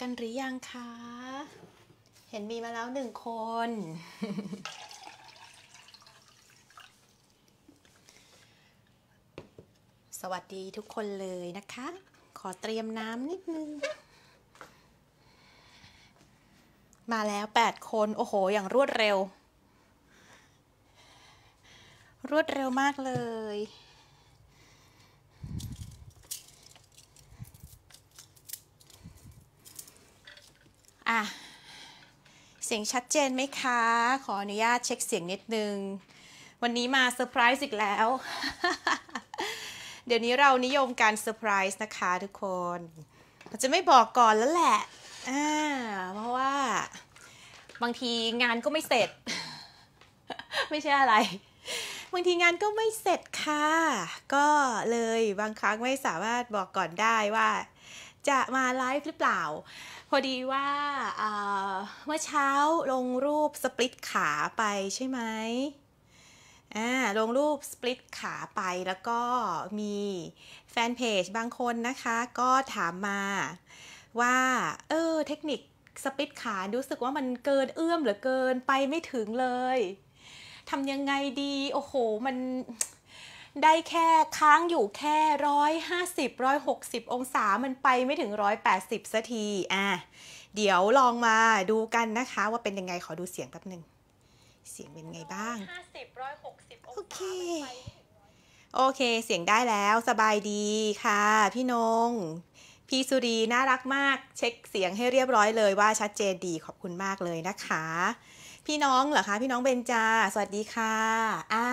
กันหรือยังคะ เห็นมีมาแล้วหนึ่งคน สวัสดีทุกคนเลยนะคะ ขอเตรียมน้ำนิดนึง มาแล้ว 8 คน โอ้โห อย่างรวดเร็ว รวดเร็วมากเลยสียงชัดเจนไหมคะ ขออนุญาตเช็คเสียงนิดนึง วันนี้มาเซอร์ไพรส์อีกแล้ว เดี๋ยวนี้เรานิยมการเซอร์ไพรส์นะคะทุกคนเราจะไม่บอกก่อนแล้วแหละ เพราะว่าบางทีงานก็ไม่เสร็จ ไม่ใช่อะไร บางทีงานก็ไม่เสร็จค่ะ ก็เลยบางครั้งไม่สามารถบอกก่อนได้ว่าจะมาไลฟ์หรือเปล่า พอดีว่าเมื่อเช้าลงรูปสปลิตขาไปใช่ไหมอ่าลงรูปสปลิตขาไปแล้วก็มีแฟนเพจบางคนนะคะ ก็ถามมาว่าเออเทคนิคสปลิตขารู้สึกว่ามันเกินเอื้อมเหลือเกินไปไม่ถึงเลยทำยังไงดี โอ้โห มันได้แค่ค้างอยู่แค่ร้อยห้าสิบร้อยหกสิบองศา มันไปไม่ถึงร้อยแปดสิบสักที อ่ะเดี๋ยวลองมาดูกันนะคะ ว่าเป็นยังไง ขอดูเสียงแป๊บหนึ่ง เสียงเป็นไงบ้างห้าสิบร้อยหกสิบงศาโอเค โอเค เสียงได้แล้ว สบายดีค่ะ พี่นง พี่สุรีน่ารักมาก เช็คเสียงให้เรียบร้อยเลยว่าชัดเจนดี ขอบคุณมากเลยนะคะ พี่น้องเหรอคะพี่น้องเบนจา สวัสดีค่ะ อ่า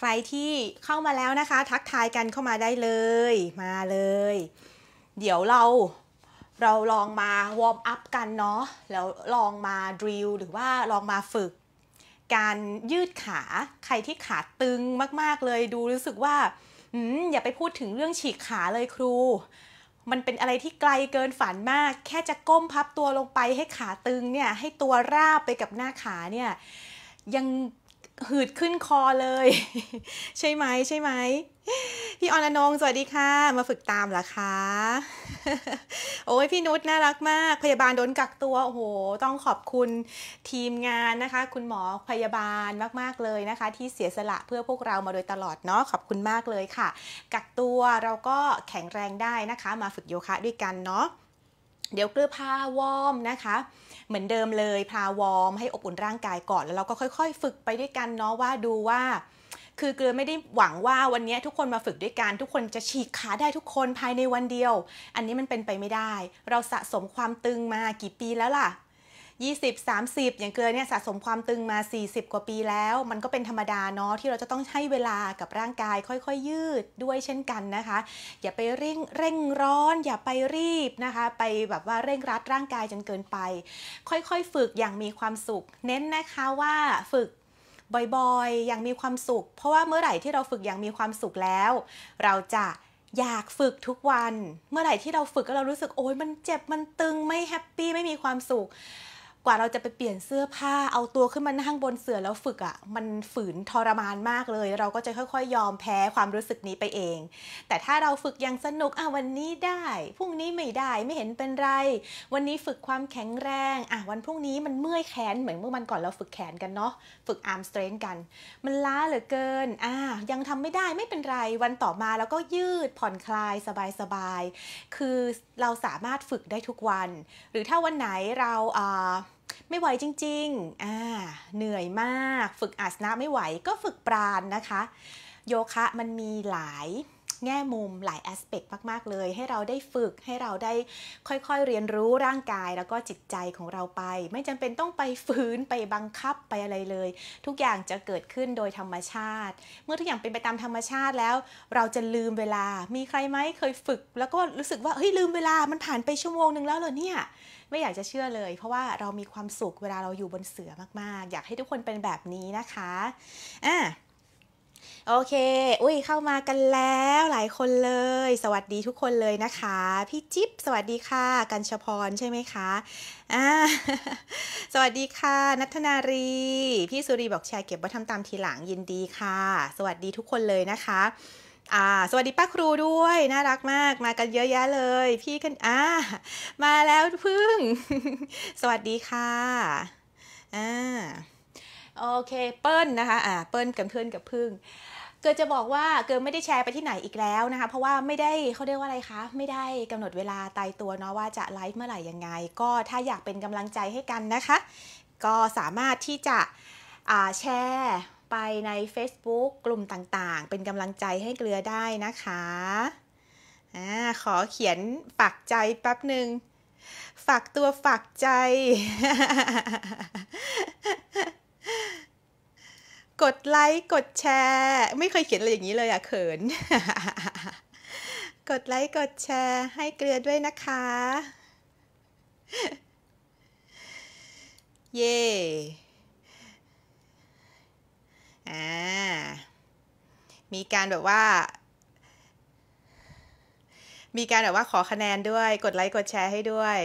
ใครที่เข้ามาแล้วนะคะทักทายกันเข้ามาได้เลยมาเลย เดี๋ยวเราเราลองมาวอร์มอัพกันเนาะแล้วลองมาดริลหรือว่าลองมาฝึก การยืดขาใครที่ขาตึงมาก ๆเลยดูรู้สึกว่าอย่าไปพูดถึงเรื่องฉีกขาเลยครู มันเป็นอะไรที่ไกลเกินฝันมากแค่จะก้มพับตัวลงไปให้ขาตึงเนี่ยให้ตัวราบไปกับหน้าขาเนี่ยยังหืดขึ้นคอเลย ใช่ไหมใช่ไหมพี่ออนอนงสวัสดีค่ะ มาฝึกตามเหรอคะโอ้ยพี่นุชน่ารักมาก พยาบาลโดนกักตัวโอ้โห ต้องขอบคุณทีมงานนะคะ คุณหมอพยาบาลมากๆเลยนะคะ ที่เสียสละเพื่อพวกเรามาโดยตลอดเนาะขอบคุณมากเลยค่ะ กักตัวเราก็แข็งแรงได้นะคะ มาฝึกโยคะ ด้วยกันเนาะเดี๋ยวเกลือผ้าวอมนะคะเหมือนเดิมเลย พาวอร์มให้อบอุ่นร่างกายก่อนแล้วเราก็ค่อย ๆ ฝึกไปด้วยกันเนาะว่าดูว่า คือเกลือไม่ได้หวังว่าวันนี้ทุกคนมาฝึกด้วยกัน ทุกคนจะฉีกขาได้ทุกคนภายในวันเดียว อันนี้มันเป็นไปไม่ได้ เราสะสมความตึงมากี่ปีแล้วล่ะ20 30 อย่างเกลือเนี่ยสะสมความตึงมา 40 กว่าปีแล้ว มันก็เป็นธรรมดาเนาะที่เราจะต้องให้เวลากับร่างกาย ค่อยๆยยืดด้วยเช่นกันนะคะ อย่าไปเร่งเร่งร้อนอย่าไปรีบนะคะ ไปแบบว่าเร่งรัดร่างกายจนเกินไป ค่อยๆฝึกอย่างมีความสุข เน้นนะคะว่าฝึกบ่อยๆ อย่างมีความสุข เพราะว่าเมื่อไหร่ที่เราฝึกอย่างมีความสุขแล้ว เราจะอยากฝึกทุกวัน เมื่อไหร่ที่เราฝึกแล้วเรารู้สึกโอ้ยมันเจ็บมันตึงไม่แฮปปี้ไม่มีความสุขว่าเราจะไปเปลี่ยนเสื้อผ้าเอาตัวขึ้นมานั่งบนเสื่อแล้วฝึกอะ่ะมันฝืนทรมานมากเลย เราก็จะค่อยๆยอมแพ้ความรู้สึกนี้ไปเอง แต่ถ้าเราฝึกยังสนุกอ่ะวันนี้ได้พรุ่งนี้ไม่ได้ไม่เห็นเป็นไร วันนี้ฝึกความแข็งแรง อ่ะวันพรุ่งนี้มันเมื่อยแขนเหมือนเมื่อวันก่อนเราฝึกแขนกันเนาะฝึกอาร์มสเตรนกัน มันล้าเหลือเกิน อ่ะยังทำไม่ได้ไม่เป็นไร วันต่อมาแล้วก็ยืดผ่อนคลายสบายๆคือเราสามารถฝึกได้ทุกวัน หรือถ้าวันไหนเราอ่าไม่ไหวจริง ๆ อ่าเหนื่อยมาก ฝึกอาสนะไม่ไหว ก็ฝึกปราณนะคะ โยคะมันมีหลายแง่มุมหลายแอสเปกมากๆ เลย ให้เราได้ฝึกให้เราได้ค่อยๆเรียนรู้ร่างกาย แล้วก็จิตใจของเราไป ไม่จำเป็นต้องไปฝืนไปบังคับไปอะไรเลย ทุกอย่างจะเกิดขึ้นโดยธรรมชาติ เมื่อทุกอย่างเป็นไปตามธรรมชาติแล้ว เราจะลืมเวลา มีใครไหม เคยฝึก แล้วก็รู้สึกว่าเฮ้ยลืมเวลา มันผ่านไปชั่วโมงหนึ่งแล้วเหรอเนี่ยไม่อยากจะเชื่อเลย เพราะว่าเรามีความสุขเวลาเราอยู่บนเสือมากๆ อยากให้ทุกคนเป็นแบบนี้นะคะอ่าโอเค อุ้ยเข้ามากันแล้วหลายคนเลย สวัสดีทุกคนเลยนะคะ พี่จิ๊บสวัสดีค่ะ กัญชพรใช่ไหมคะ อ่า สวัสดีค่ะ นัทนารี พี่สุรีบอกแชร์เก็บไว้ทำตามทีหลังยินดีค่ะ สวัสดีทุกคนเลยนะคะ อ่า สวัสดีป้าครูด้วย น่ารักมาก มากันเยอะแยะเลย พี่กันอ่า มาแล้วพึ่ง สวัสดีค่ะ อ่า โอเคเปิ้ลนะคะ อ่า เปิ้ลกับเพื่อนกับพึ่งเกิดจะบอกว่าเกิดไม่ได้แชร์ไปที่ไหนอีกแล้วนะคะเพราะว่าไม่ได้เขาเรียกว่าอะไรคะไม่ได้กำหนดเวลาตายตัวเนาะว่าจะไลฟ์เมื่อไหร่ยังไงก็ถ้าอยากเป็นกำลังใจให้กันนะคะ ก็สามารถที่จะแชร์ไปใน Facebook กลุ่มต่างๆ เป็นกำลังใจให้เกลือได้นะคะอขอเขียนฝากใจแป๊บหนึ่งฝากตัวฝากใจกดไลค์กดแชร์ ไม่เคยเขียนอะไรอย่างนี้เลยอะเขินกดไลค์กดแชร์ให้เกลือด้วยนะคะ เย่อ่ามีการแบบว่ามีการแบบว่าขอคะแนนด้วย กดไลค์กดแชร์ให้ด้วย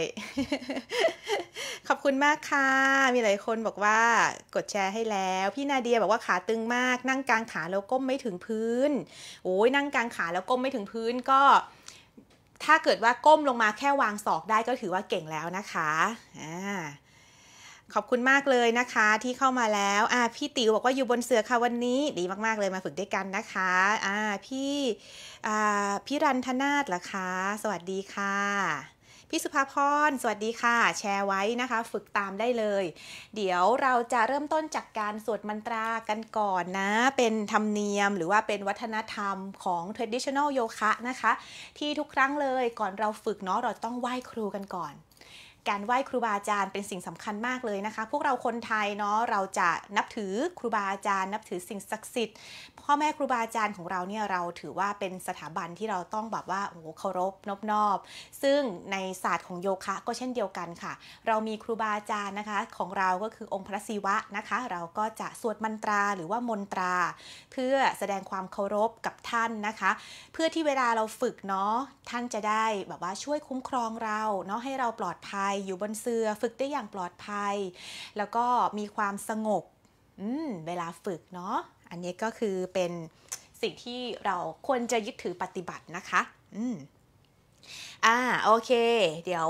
ขอบคุณมากค่ะ มีหลายคนบอกว่า กดแชร์ให้แล้ว พี่นาเดียบอกว่าขาตึงมาก นั่งกลางขาแล้วก้มไม่ถึงพื้น โอ้ยนั่งกลางขาแล้วก้มไม่ถึงพื้นก็ ถ้าเกิดว่าก้มลงมาแค่วางศอกได้ก็ถือว่าเก่งแล้วนะคะอ่าขอบคุณมากเลยนะคะที่เข้ามาแล้ว อ่าพี่ติ๋วบอกว่าอยู่บนเสือค่ะวันนี้ ดีมากๆเลยมาฝึกด้วยกันนะคะ อ่าพี่ อ่า พี่รันธนาตเหรอคะ สวัสดีค่ะ พี่สุภาพรสวัสดีค่ะ แชร์ไว้นะคะ ฝึกตามได้เลย เดี๋ยวเราจะเริ่มต้นจากการสวดมนตรากันก่อนนะ เป็นธรรมเนียมหรือว่าเป็นวัฒนธรรมของ traditional yoga นะคะ ที่ทุกครั้งเลยก่อนเราฝึกเนาะเราต้องไหว้ครูกันก่อนการไหว้ครูบาอาจารย์เป็นสิ่งสำคัญมากเลยนะคะ พวกเราคนไทยเนาะ เราจะนับถือครูบาอาจารย์ นับถือสิ่งศักดิ์สิทธิ์พ่อแม่ครูบาอาจารย์ของเราเนี่ยเราถือว่าเป็นสถาบันที่เราต้องแบบว่าโอ้โหเคารพนอบนอบซึ่งในศาสตร์ของโยคะก็เช่นเดียวกันค่ะ เรามีครูบาอาจารย์นะคะของเราก็คือองค์พระศิวะนะคะ เราก็จะสวดมนตราหรือว่ามนตรา เพื่อแสดงความเคารพกับท่านนะคะ เพื่อที่เวลาเราฝึกเนาะท่านจะได้แบบว่าช่วยคุ้มครองเราเนาะให้เราปลอดภัยอยู่บนเสือฝึกได้อย่างปลอดภัย แล้วก็มีความสงบเวลาฝึกเนาะอันนี้ก็คือเป็นสิ่งที่เราควรจะยึดถือปฏิบัตินะคะอืมอ่าโอเคเดี๋ยว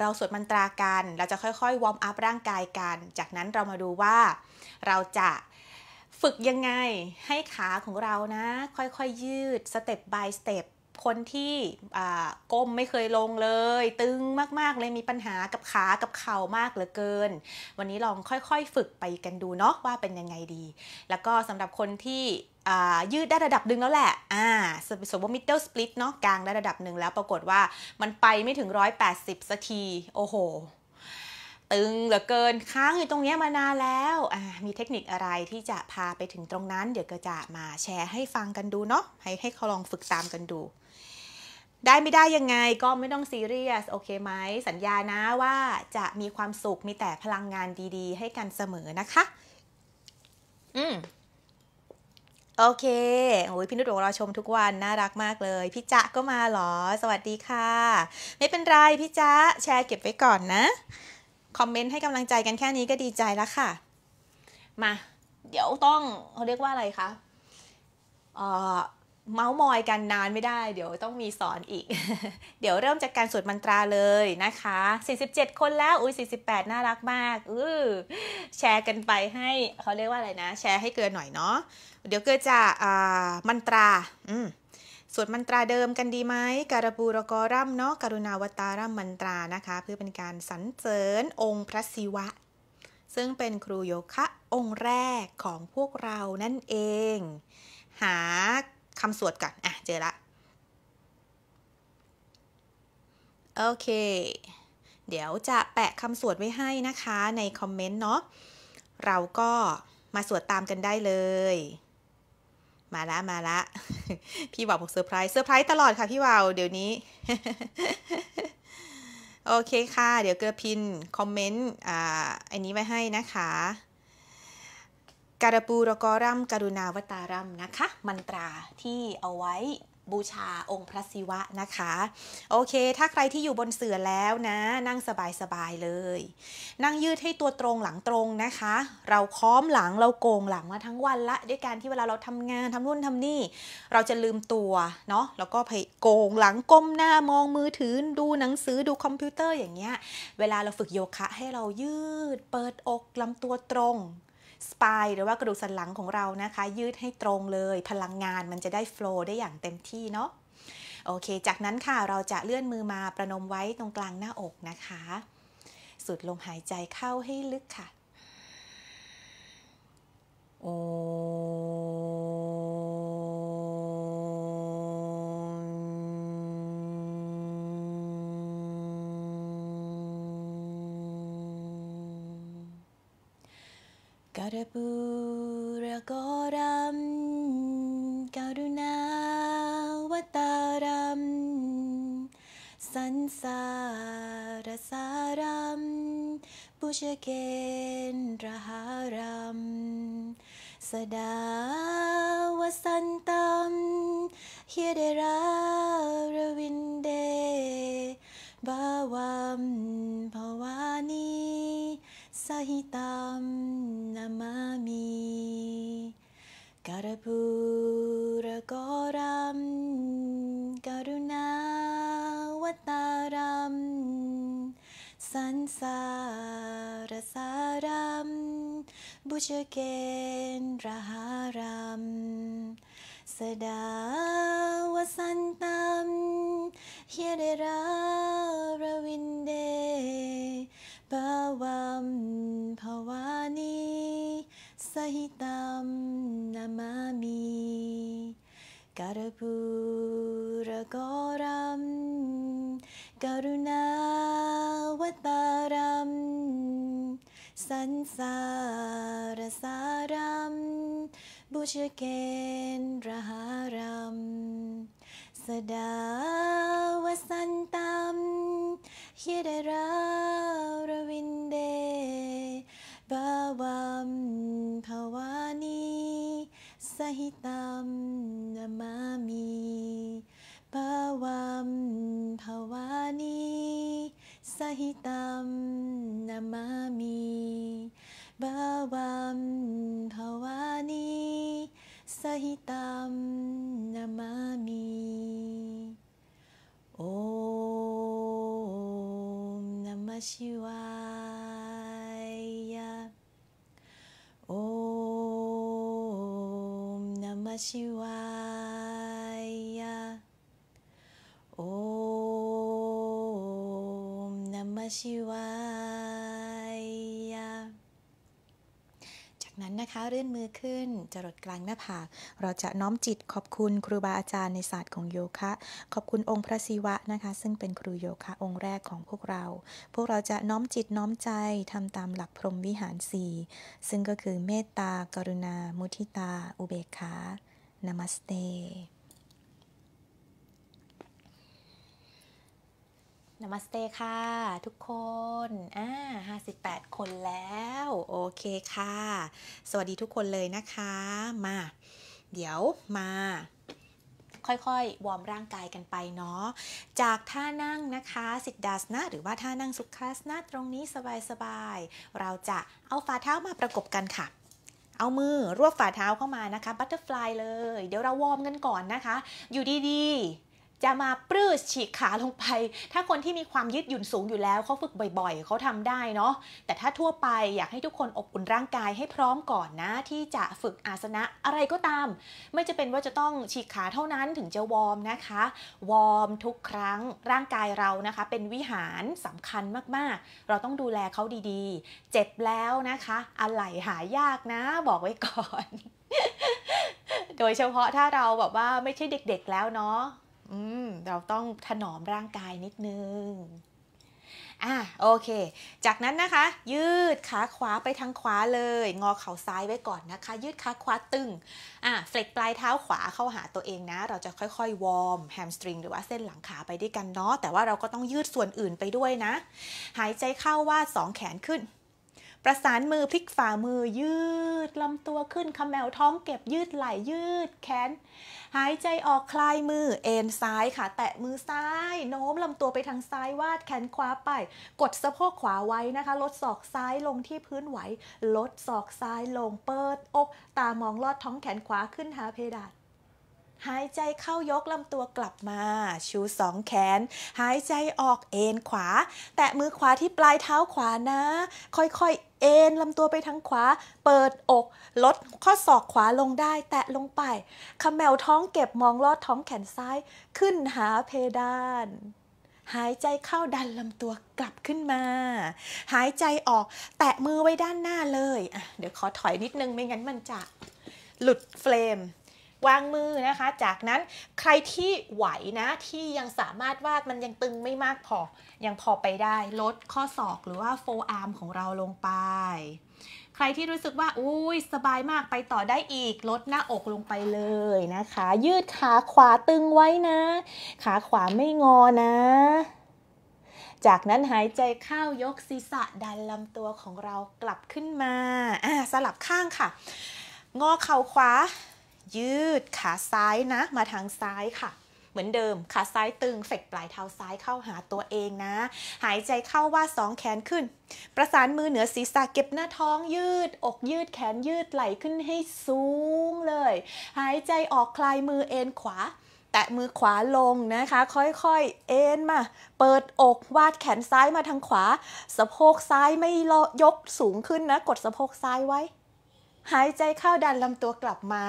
เราสวดมันตรากันเราจะค่อยๆ วอร์มอัพร่างกายกัน จากนั้นเรามาดูว่าเราจะฝึกยังไงให้ขาของเรานะ ค่อยๆยืดสเต็ปบายสเต็ปคนที่ก้มไม่เคยลงเลย ตึงมาก ๆ เลยมีปัญหากับขา กับเข่ามากเหลือเกิน วันนี้ลองค่อย ๆ ฝึกไปกันดูเนาะว่าเป็นยังไงดี แล้วก็สำหรับคนที่ยืดได้ระดับหนึ่งแล้วแหละอ่าสมมติมิดเดิลสปลิตเนาะกลางได้ระดับหนึ่งแล้ว ปรากฏว่ามันไปไม่ถึง 180สักทีโอ้โห ตึงเหลือเกินค้างอยู่ตรงนี้มานานแล้วมีเทคนิคอะไรที่จะพาไปถึงตรงนั้นเดี๋ยวก็จะมาแชร์ให้ฟังกันดูเนาะให้ให้เขาลองฝึกตามกันดูได้ไม่ได้ยังไงก็ไม่ต้องซีเรียสโอเคไหมสัญญานะว่าจะมีความสุขมีแต่พลังงานดีๆ ให้กันเสมอนะคะอืมโอเคโอ้ยพี่นุชบอกเราชมทุกวันน่ารักมากเลยพี่จ๊ะก็มาหรอ สวัสดีค่ะ ไม่เป็นไรพี่จ๊ะแชร์เก็บไว้ก่อนนะ คอมเมนต์ให้กำลังใจกันแค่นี้ก็ดีใจแล้วค่ะ มา เดี๋ยวต้องเขาเรียกว่าอะไรคะอ่าเมาส์มอยกันนานไม่ได้ เดี๋ยวต้องมีสอนอีก เดี๋ยวเริ่มจากการสวดมันตราเลยนะคะ47 คนแล้วอุ้ย48 น่ารักมาก อือแชร์กันไปให้เขาเรียกว่าอะไรนะ แชร์ให้เกลือหน่อยเนาะเดี๋ยวเกลือจะอ่ามันตราอืมสวดมันตราเดิมกันดีไหมการบูรกรัมเนาะกรุณาวตารัมมันตรานะคะ เพื่อเป็นการสรรเสริญองค์พระศิวะซึ่งเป็นครูโยคะองค์แรกของพวกเรานั่นเอง หาคำสวดก่อนอ่ะ เจอละ โอเค เดี๋ยวจะแปะคำสวดไว้ให้นะคะในคอมเมนต์เนาะ เราก็มาสวดตามกันได้เลย มาละ มาละ พี่บาวบอกเซอร์ไพรส์ เซอร์ไพรส์ตลอดค่ะพี่วาว เดี๋ยวนี้ โอเคค่ะ เดี๋ยวเกลือพินคอมเมนต์ อ่า อันนี้ไว้ให้นะคะการปูรกรัม กรุณาวตารัม นะคะ มันตราที่เอาไว้บูชาองค์พระศิวะนะคะ โอเค ถ้าใครที่อยู่บนเสื่อแล้วนะ นั่งสบายๆเลย นั่งยืดให้ตัวตรงหลังตรงนะคะ เราค้อมหลังเราโกงหลังมาทั้งวันละ ด้วยการที่เวลาเราทำงานทำนู่นทำนี่ เราจะลืมตัว เนาะ แล้วก็โกงหลังก้มหน้ามองมือถือดูหนังสือดูคอมพิวเตอร์อย่างเงี้ย เวลาเราฝึกโยคะ ให้เรายืดเปิดอกลำตัวตรงสปายหรือว่ากระดูกสันหลังของเรานะคะ ยืดให้ตรงเลย พลังงานมันจะได้โฟล์ได้อย่างเต็มที่เนาะโอเค จากนั้นค่ะเราจะเลื่อนมือมาประนมไว้ตรงกลางหน้าอกนะคะ สุดลมหายใจเข้าให้ลึกค่ะโอ้การปุรกรัมการุณาวตารัมสันสารสารัมปุชเกนรหารัมสดาวสันตัมเฮเดรารวินเดบาวัมภวานี sahitam namami karapuragoram karunawataram sansarasaram bhujakendraharam सदा वसन्तं ह्यरविन्दे ปวัมภวานีสหิตัมนามามีการปูระกรัมกรุณาวตารัมสันสารสารัมบุชเกนรหารัมสดหิตัมนามามีปวัมภวานีสหิตัมนามามีบาวัมภวานีสหิตัมนามามีโอมนามะชิวาマシワヤオーナマシワヤนะคะเรื่อนมือขึ้น จรดกลางหน้าผาก เราจะน้อมจิต ขอบคุณครูบาอาจารย์ในศาสตร์ของโยคะ ขอบคุณองค์พระศิวะนะคะ ซึ่งเป็นครูโยคะองค์แรกของพวกเรา พวกเราจะน้อมจิตน้อมใจทำตามหลักพรหมวิหารสี่ซึ่งก็คือเมตตา กรุณา มุทิตา อุเบกขานามัสเตนมัสเตค่ะ ทุกคนอ่า58 คนแล้ว โอเคค่ะ สวัสดีทุกคนเลยนะคะมา เดี๋ยวมา ค่อยๆวอร์มร่างกายกันไปเนาะ จากท่านั่งนะคะสิ์ดาสนะ หรือว่าท่านั่งสุขาสนะ ตรงนี้สบายๆเราจะเอาฝ่าเท้ามาประกบกันค่ะ เอามือ รวบฝ่าเท้าเข้ามานะคะบัตเตอร์ฟลายเลย เดี๋ยวเราวอร์มกันก่อนนะคะ อยู่ดีๆจะมาปลื้มฉีกขาลงไป ถ้าคนที่มีความยืดหยุ่นสูงอยู่แล้ว เขาฝึกบ่อยๆ เขาทำได้เนาะ แต่ถ้าทั่วไปอยากให้ทุกคนอบอุ่นร่างกายให้พร้อมก่อนนะ ที่จะฝึกอาสนะอะไรก็ตาม ไม่จะเป็นว่าจะต้องฉีกขาเท่านั้นถึงจะวอร์มนะคะ วอร์มทุกครั้งร่างกายเรานะคะ เป็นวิหารสำคัญมากๆ เราต้องดูแลเขาดีๆ เจ็บแล้วนะคะ อะไรหายากนะบอกไว้ก่อน โดยเฉพาะถ้าเราแบบว่าไม่ใช่เด็ก ๆ แล้วเนาะเราต้องถนอมร่างกายนิดนึง อ่ะ โอเค จากนั้นนะคะ ยืดขาขวาไปทางขวาเลย งอเข่าซ้ายไว้ก่อนนะคะ ยืดขาขวาตึง อ่ะ เฟล็กปลายเท้าขวาเข้าหาตัวเองนะ เราจะค่อยๆ วอร์มแฮมสตริง หรือว่าเส้นหลังขาไปด้วยกันเนาะแต่ว่าเราก็ต้องยืดส่วนอื่นไปด้วยนะ หายใจเข้าว่าสองแขนขึ้นประสานมือพลิกฝ่ามือยืด ลำตัวขึ้นขมแมวท้องเก็บยืดไหล่ยืด แขน หายใจออกคลายมือเอ็นซ้ายค่ะ แตะมือซ้าย โน้มลำตัวไปทางซ้ายวาดแขนขวาไป กดสะโพกขวาไว้นะคะ ลดศอกซ้ายลงที่พื้นไหวลดศอกซ้ายลงเปิดอกตามองลอดท้องแขนขวาขึ้นหาเพดานหายใจเข้ายกลำตัวกลับมาชูสองแขน หายใจออกเอ็นขวาแตะมือขวาที่ปลายเท้าขวานะค่อยๆเอ็นลำตัวไปทางขวาเปิดอกลดข้อศอกขวาลงได้แตะลงไปขมแมวท้องเก็บมองลอดท้องแขนซ้ายขึ้นหาเพดาน หายใจเข้าดันลำตัวกลับขึ้นมาหายใจออกแตะมือไว้ด้านหน้าเลยเดี๋ยวขอถอยนิดนึงไม่งั้นมันจะหลุดเฟรมวางมือนะคะ จากนั้นใครที่ไหวนะที่ยังสามารถวาดมันยังตึงไม่มากพอยังพอไปได้ลดข้อศอกหรือว่าโฟ์อาร์มของเราลงไปใครที่รู้สึกว่าอุ้ยสบายมากไปต่อได้อีก ลดหน้าอกลงไปเลยนะคะ ยืดขาขวาตึงไว้นะ ขาขวาไม่งอนะ จากนั้นหายใจเข้ายกศีรษะดันลำตัวของเรากลับขึ้นมาสลับข้างค่ะ งอเข่าขวายืดขาซ้ายนะ มาทางซ้ายค่ะ เหมือนเดิมขาซ้ายตึงเฟกปลายเท้าซ้ายเข้าหาตัวเองนะ หายใจเข้าว่าสองแขนขึ้นประสานมือเหนือศีรษะเก็บหน้าท้องยืด อกยืดแขนยืดไหลขึ้นให้สูงเลย หายใจออกคลายมือเอ็นขวาแตะมือขวาลงนะคะค่อยๆเอ็นมา เปิดอกวาดแขนซ้ายมาทางขวา สะโพกซ้ายไม่ยกสูงขึ้นนะ กดสะโพกซ้ายไว้หายใจเข้าดันลำตัวกลับมา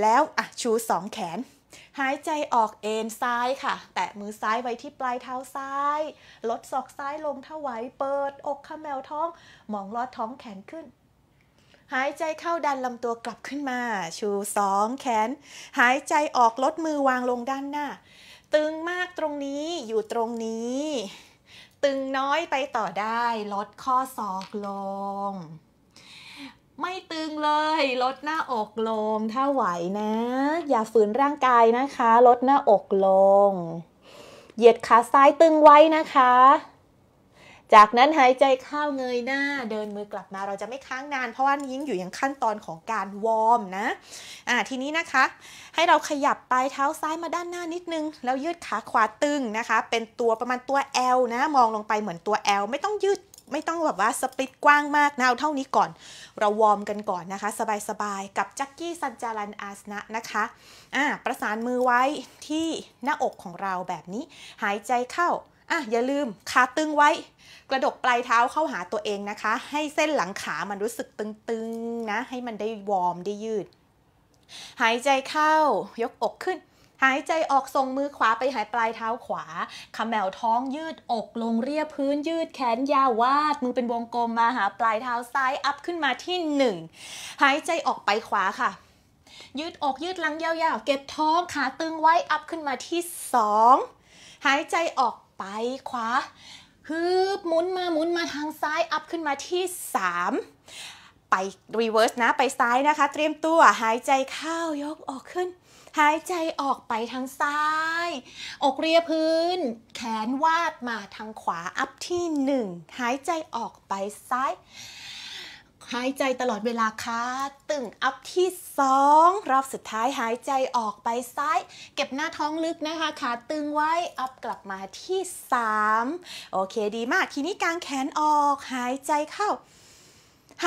แล้วอ่ะชูสองแขน หายใจออกเอนซ้ายค่ะ แตะมือซ้ายไว้ที่ปลายเท้าซ้าย ลดศอกซ้ายลงถวาไวเปิดอกขมแมวท้องมองลอดท้องแขนขึ้น หายใจเข้าดันลำตัวกลับขึ้นมา ชูสองแขน หายใจออกลดมือวางลงด้านหน้า ตึงมากตรงนี้อยู่ตรงนี้ ตึงน้อยไปต่อได้ ลดข้อศอกลงไม่ตึง เลย ลดหน้าอกลง ถ้าไหวนะ อย่าฝืนร่างกายนะคะ ลดหน้าอกลง เหยียดขาซ้ายตึงไว้นะคะ จากนั้นหายใจเข้าเงยหน้า เดินมือกลับมาเราจะไม่ค้างนาน เพราะว่ายิ้งอยู่อย่างขั้นตอนของการวอร์มนะ อ่า ทีนี้นะคะ ให้เราขยับปลายเท้าซ้ายมาด้านหน้านิดนึง แล้วยืดขาขวาตึงนะคะ เป็นตัวประมาณตัว L นะ มองลงไปเหมือนตัว L ไม่ต้องยืดไม่ต้องแบบว่าสปริตกว้างมากนะเอาเท่านี้ก่อนเราวอร์มกันก่อนนะคะ สบายๆกับจักกี้สัญจารันอาสนะนะคะอ่าประสานมือไว้ที่หน้าอกของเราแบบนี้ หายใจเข้าอ่ะอย่าลืมขาตึงไว้ กระดกปลายเท้าเข้าหาตัวเองนะคะ ให้เส้นหลังขามันรู้สึกตึงๆนะ ให้มันได้วอร์มได้ยืด หายใจเข้ายกอกขึ้นหายใจออกส่งมือขวาไปหายปลายเท้าขวาขมแมวท้องยืดอกลงเรียบพื้นยืดแขนยาววาดมือเป็นวงกลมมาหา ปลายเท้าซ้ายอัพขึ้นมาที่ 1 หายใจออกไปขวาค่ะ ยืดอกยืดหลังยาว ๆ เก็บท้องขาตึงไว้อัพขึ้นมาที่ 2 หายใจออกไปขวาฮึบหมุนมาหมุนมาทางซ้ายอัพขึ้นมาที่ 3 ไปรีเวิร์สนะไปซ้ายนะคะ เตรียมตัวหายใจเข้ายกออกขึ้นหายใจออกไปทางซ้าย อกเรียพื้น แขนวาดมาทางขวา อัพที่หนึ่ง หายใจออกไปซ้าย หายใจตลอดเวลาค่ะ ตึง อัพที่ 2 รอบสุดท้ายหายใจออกไปซ้าย เก็บหน้าท้องลึกนะคะขาตึงไว้ อัพกลับมาที่ 3 โอเคดีมากทีนี้กางแขนออก หายใจเข้า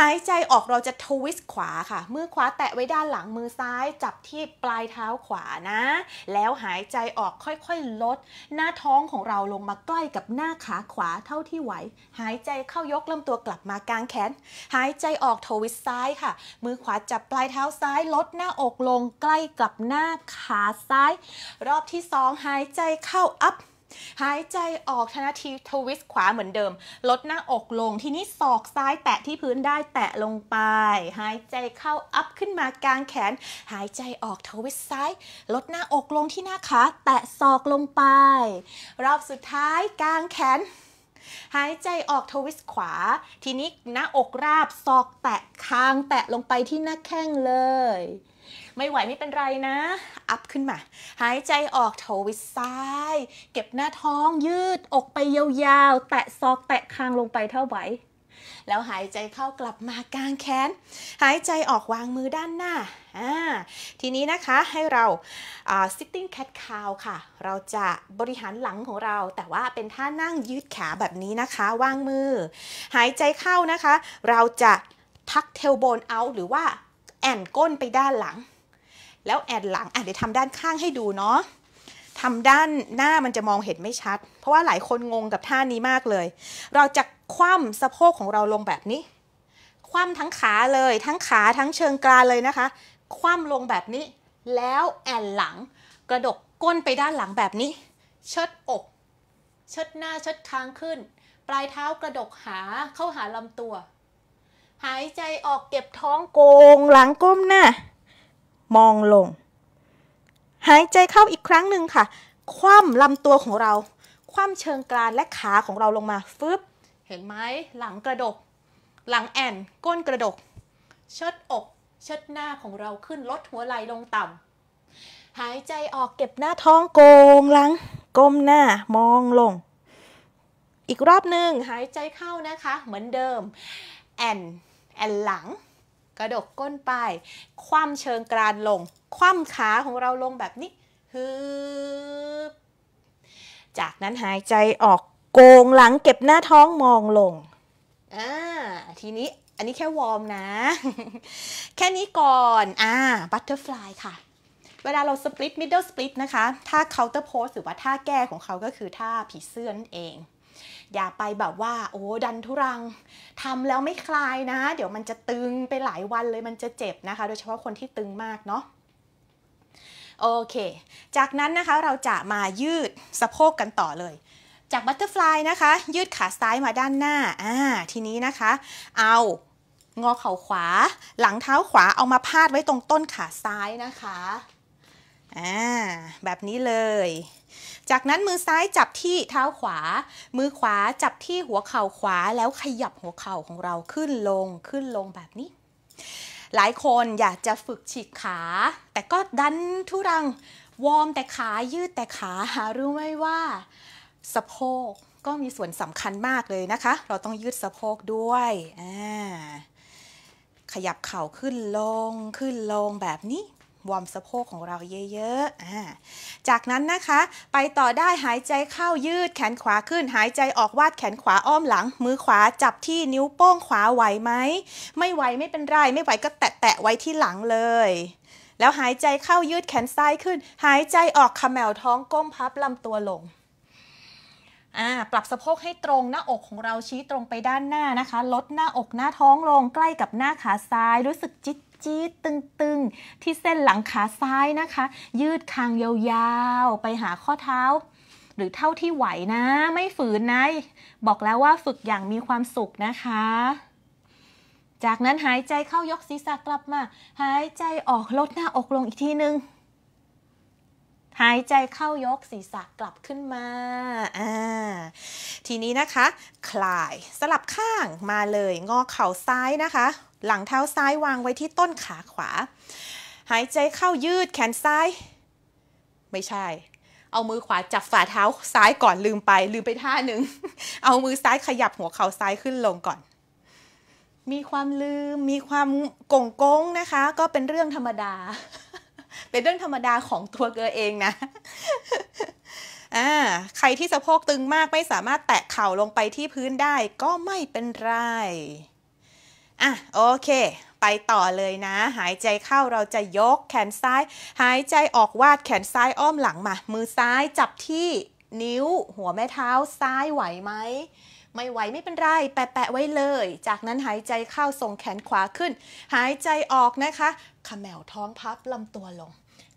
หายใจออกเราจะทวิสต์ขวาค่ะมือขวาแตะไว้ด้านหลังมือซ้ายจับที่ปลายเท้าขวานะ แล้วหายใจออกค่อยๆลด หน้าท้องของเราลงมาใกล้กับหน้าขาขวาเท่าที่ไหว หายใจเข้ายกลำตัวกลับมากลางแขน หายใจออกทวิสต์ซ้ายค่ะ มือขวาจับปลายเท้าซ้ายลดหน้าอกลงใกล้กับหน้าขาซ้าย รอบที่สองหายใจเข้าอัพหายใจออกธนทีทวิสขวาเหมือนเดิม ลดหน้าอกลง ทีนี้ศอกซ้าย แตะที่พื้นได้แตะลงไป หายใจเข้าอัพขึ้นมากลางแขน หายใจออกทวิสซ้าย ลดหน้าอกลงที่หน้าขาแตะศอกลงไปรอบสุดท้ายกลางแขน หายใจออกทวิสขวา ทีนี้หน้าอกราบซอกแตะคางแตะลงไปที่หน้าแข้งเลยไม่ไหวไม่เป็นไรนะ อัพขึ้นมา หายใจออกโถวิซ้ายเก็บหน้าท้องยืดอกไปยาวๆ แตะซอกแตะคางลงไปเท่าไหว แล้วหายใจเข้ากลับมากลางแขนหายใจออกวางมือด้านหน้าอ่าทีนี้นะคะให้เรา sitting cat cow ค่ะ เราจะบริหารหลังของเรา แต่ว่าเป็นท่านั่งยืดขาแบบนี้นะคะวางมือ หายใจเข้านะคะ เราจะทักเทลโบนเอา หรือว่าแอนก้นไปด้านหลังแล้วแอดหลังอ่ะเดี๋ยวทำด้านข้างให้ดูเนาะทำด้านหน้ามันจะมองเห็นไม่ชัด เพราะว่าหลายคนงงกับท่านี้มากเลย เราจะคว่ำสะโพกของเราลงแบบนี้ คว่ำทั้งขาเลย ทั้งขาทั้งเชิงกรานเลยนะคะ คว่ำลงแบบนี้ แล้วแอนหลัง กระดกก้นไปด้านหลังแบบนี้เชิดอกเชิดหน้าเชิดคางขึ้น ปลายเท้ากระดกหา เข้าหาลำตัว หายใจออกเก็บท้องโกงหลังก้มหน้ามองลง หายใจเข้าอีกครั้งหนึ่งค่ะ คว่ำลำตัวของเรา คว่ำเชิงกรานและขาของเราลงมาฟึบเห็นไหม หลังกระดก หลังแอน ก้นกระดกเชิดอกเชิดหน้าของเราขึ้น ลดหัวไหล่ลงต่ำหายใจออกเก็บหน้าท้องโกงหลัง ก้มหน้ามองลง อีกรอบหนึ่งหายใจเข้านะคะ เหมือนเดิม แอนแอนหลังกระดกก้นไป คว่ำเชิงกรานลง คว่ำขาของเราลงแบบนี้ฮึบจากนั้นหายใจออกโกงหลังเก็บหน้าท้องมองลง อ่า ทีนี้อันนี้แค่วอร์มนะ แค่นี้ก่อน อ่า บัตเตอร์ฟลายค่ะ เวลาเราสปลิตมิดเดิลสปลิตนะคะท่าเคาน์เตอร์โพสหรือว่าท่าแก้ของเขาก็คือท่าผีเสื้อนั่นเองอย่าไปแบบว่าโอ้ ดันทุรัง ทำแล้วไม่คลายนะ เดี๋ยวมันจะตึงไปหลายวันเลย มันจะเจ็บนะคะ โดยเฉพาะคนที่ตึงมากเนาะโอเค จากนั้นนะคะเราจะมายืดสะโพกกันต่อเลย จากบัตเตอร์ฟลายนะคะ ยืดขาซ้ายมาด้านหน้าอ่าทีนี้นะคะ เอางอเข่าขวา หลังเท้าขวาเอามาพาดไว้ตรงต้นขาซ้ายนะคะอ่าแบบนี้เลยจากนั้นมือซ้ายจับที่เท้าขวา มือขวาจับที่หัวเข่าขวาแล้วขยับหัวเข่าของเราขึ้นลงขึ้นลงแบบนี้ หลายคนอยากจะฝึกฉีกขา แต่ก็ดันทุรังวอร์มแต่ขายืดแต่ขาหารู้ไหมว่าสะโพกก็มีส่วนสำคัญมากเลยนะคะ เราต้องยืดสะโพกด้วย ขยับเข่าขึ้นลงขึ้นลงแบบนี้วอร์มสะโพกของเราเยอะๆ จากนั้นนะคะไปต่อได้หายใจเข้ายืดแขนขวาขึ้นหายใจออกวาดแขนขวาอ้อมหลัง มือขวาจับที่นิ้วโป้งขวาไหวไหมไม่ไหวไม่เป็นไร ไม่ไหวก็แตะๆไว้ที่หลังเลย แล้วหายใจเข้ายืดแขนซ้ายขึ้น หายใจออกขมแมวท้องก้มพับลำตัวลง ปรับสะโพกให้ตรงหน้าอกของเราชี้ตรงไปด้านหน้านะคะ ลดหน้าอกหน้าท้องลงใกล้กับหน้าขาซ้าย รู้สึกจิตจี๊ดตึงๆที่เส้นหลังขาซ้ายนะคะ ยืดคางยาวๆไปหาข้อเท้า หรือเท่าที่ไหวนะไม่ฝืนนะบอกแล้วว่าฝึกอย่างมีความสุขนะคะ จากนั้นหายใจเข้ายกศีรษะกลับมา หายใจออกลดหน้าอกลงอีกทีนึง หายใจเข้ายกศีรษะกลับขึ้นมาอ่าทีนี้นะคะ คลายสลับข้างมาเลย งอเข่าซ้ายนะคะหลังเท้าซ้ายวางไว้ที่ต้นขาขวา หายใจเข้ายืดแขนซ้าย ไม่ใช่ เอามือขวาจับฝ่าเท้าซ้ายก่อนลืมไป ลืมไปท่าหนึ่ง เอามือซ้ายขยับหัวเข่าซ้ายขึ้นลงก่อน มีความลืมมีความกงกงนะคะ ก็เป็นเรื่องธรรมดา เป็นเรื่องธรรมดาของตัวเกอเองนะใครที่สะโพกตึงมากไม่สามารถแตะเข่าลงไปที่พื้นได้ ก็ไม่เป็นไรอ่ะโอเค ไปต่อเลยนะ หายใจเข้าเราจะยกแขนซ้าย หายใจออกวาดแขนซ้ายอ้อมหลังมา มือซ้ายจับที่นิ้วหัวแม่เท้าซ้ายไหวไหม ไม่ไหวไม่เป็นไร แปะแปะไว้เลย จากนั้นหายใจเข้าส่งแขนขวาขึ้น หายใจออกนะคะขมแมวท้องพับลำตัวลง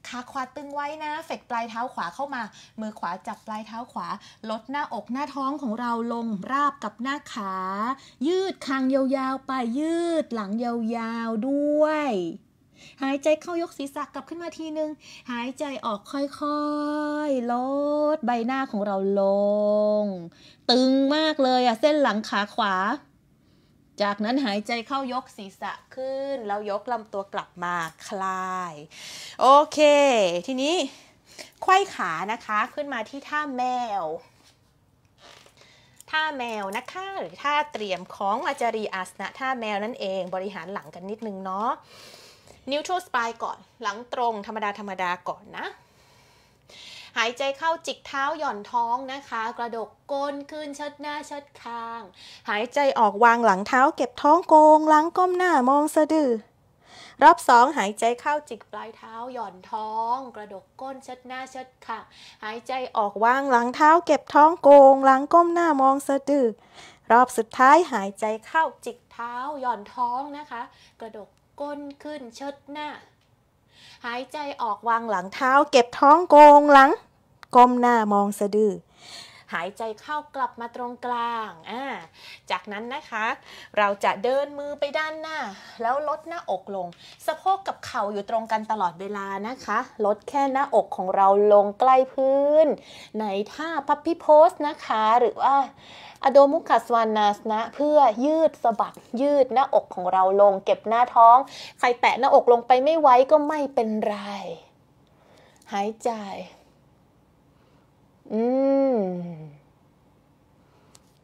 ขาขวาตึงไว้นะเฟกปลายเท้าขวาเข้ามา มือขวาจับปลายเท้าขวา ลดหน้าอกหน้าท้องของเราลง ราบกับหน้าขา ยืดคางยาวๆไปยืดหลังยาวๆ ด้วย หายใจเข้ายกศีรษะกลับขึ้นมาทีนึงหายใจออกค่อยๆ ลดใบหน้าของเราลง ตึงมากเลยอะเส้นหลังขาขวาจากนั้นหายใจเข้ายกศีรษะขึ้น แล้วยกลำตัวกลับมา คลาย โอเค ทีนี้ไขว้ขานะคะขึ้นมาที่ท่าแมว ท่าแมวนะคะหรือท่าเตรียมของอาจารีอาสนะท่าแมวนั่นเองบริหารหลังกันนิดนึงเนาะนิวโชสปายก่อนหลังตรงธรรมดาธรรมดาก่อนนะหายใจเข้าจิกเท้าหย่อนท้องนะคะ กระดกก้นขึ้นชดหน้าชดคางหายใจออกวางหลังเท้าเก็บท้องโกงหลังก้มหน้ามองสะดือรอบสองหายใจเข้าจิกปลายเท้าหย่อนท้อง กระดกก้นชดหน้าชดคางหายใจออกวางหลังเท้าเก็บท้องโกงหลังก้มหน้ามองสะดือรอบสุดท้ายหายใจเข้าจิกเท้าหย่อนท้องนะคะ กระดกก้นขึ้นชดหน้า หายใจออกวางหลังเท้า เก็บท้องโกงหลังก้มหน้ามองสะดือ หายใจเข้ากลับมาตรงกลางอ่าจากนั้นนะคะ เราจะเดินมือไปด้านหน้า แล้วลดหน้าอกลง สะโพกกับเข่าอยู่ตรงกันตลอดเวลานะคะ ลดแค่หน้าอกของเราลงใกล้พื้นในท่าพับพิโพสนะคะ หรือว่าอโดมุขสวานาสนะเพื่อยืดสะบักยืดหน้าอกของเราลงเก็บหน้าท้อง ใครแตะหน้าอกลงไปไม่ไว้ก็ไม่เป็นไร หายใจ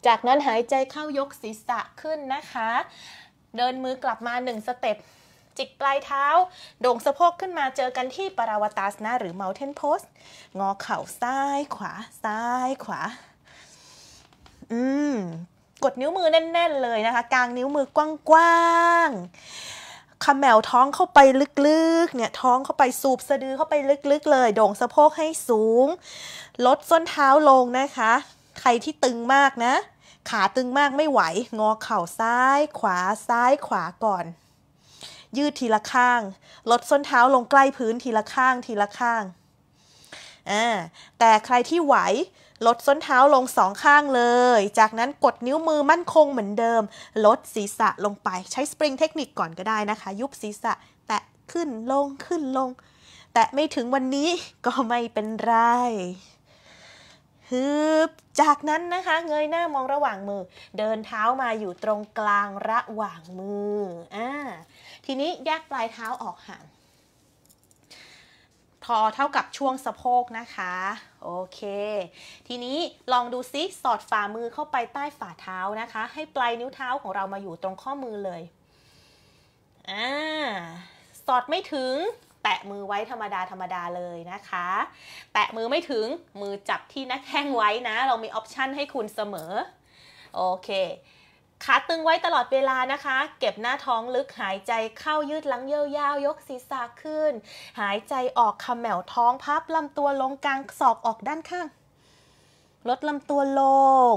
จากนั้นหายใจเข้ายกศีรษะขึ้นนะคะ เดินมือกลับมาหนึ่งสเต็ปจิกปลายเท้า โด่งสะโพกขึ้นมาเจอกันที่ปาราวตาสนะ หรือ mountain p o s งอเข่าซ้ายขวาซ้ายขวา อืมกดนิ้วมือแน่น ๆ เลยนะคะ กลางนิ้วมือกว้าง ๆขมแมวท้องเข้าไปลึกๆ เนี่ยท้องเข้าไปสูบสะดือเข้าไปลึกๆ เลยโด่งสะโพกให้สูง ลดส้นเท้าลงนะคะ ใครที่ตึงมากนะ ขาตึงมากไม่ไหว งอเข่าซ้าย ขวาซ้ายขวาก่อน ยืดทีละข้างลดส้นเท้าลงใกล้พื้นทีละข้างทีละข้างอ่าแต่ใครที่ไหวลดส้นเท้าลงสองข้างเลย จากนั้นกดนิ้วมือมั่นคงเหมือนเดิม ลดศีรษะลงไป ใช้สปริงเทคนิคก่อนก็ได้นะคะ ยุบศีรษะแตะขึ้นลงขึ้นลง แต่ไม่ถึงวันนี้ก็ไม่เป็นไรฮึบ จากนั้นนะคะเงยหน้ามองระหว่างมือ เดินเท้ามาอยู่ตรงกลางระหว่างมือ อ่า ทีนี้แยกปลายเท้าออกห่างทอเท่ากับช่วงสะโพกนะคะโอเค ทีนี้ลองดูซิ สอดฝ่ามือเข้าไปใต้ฝ่าเท้านะคะ ให้ปลายนิ้วเท้าของเรามาอยู่ตรงข้อมือเลย อ่า สอดไม่ถึง แตะมือไว้ธรรมดาธรรมดาเลยนะคะ แตะมือไม่ถึง มือจับที่นักแข้งไว้นะ เรามีออปชันให้คุณเสมอ โอเคขาตึงไว้ตลอดเวลานะคะ เก็บหน้าท้องลึกหายใจเข้ายืดหลังเยาวๆยกศีรษะขึ้น หายใจออกคำแมวท้อง พับลำตัวลงกลางศอกออกด้านข้าง ลดลำตัวลง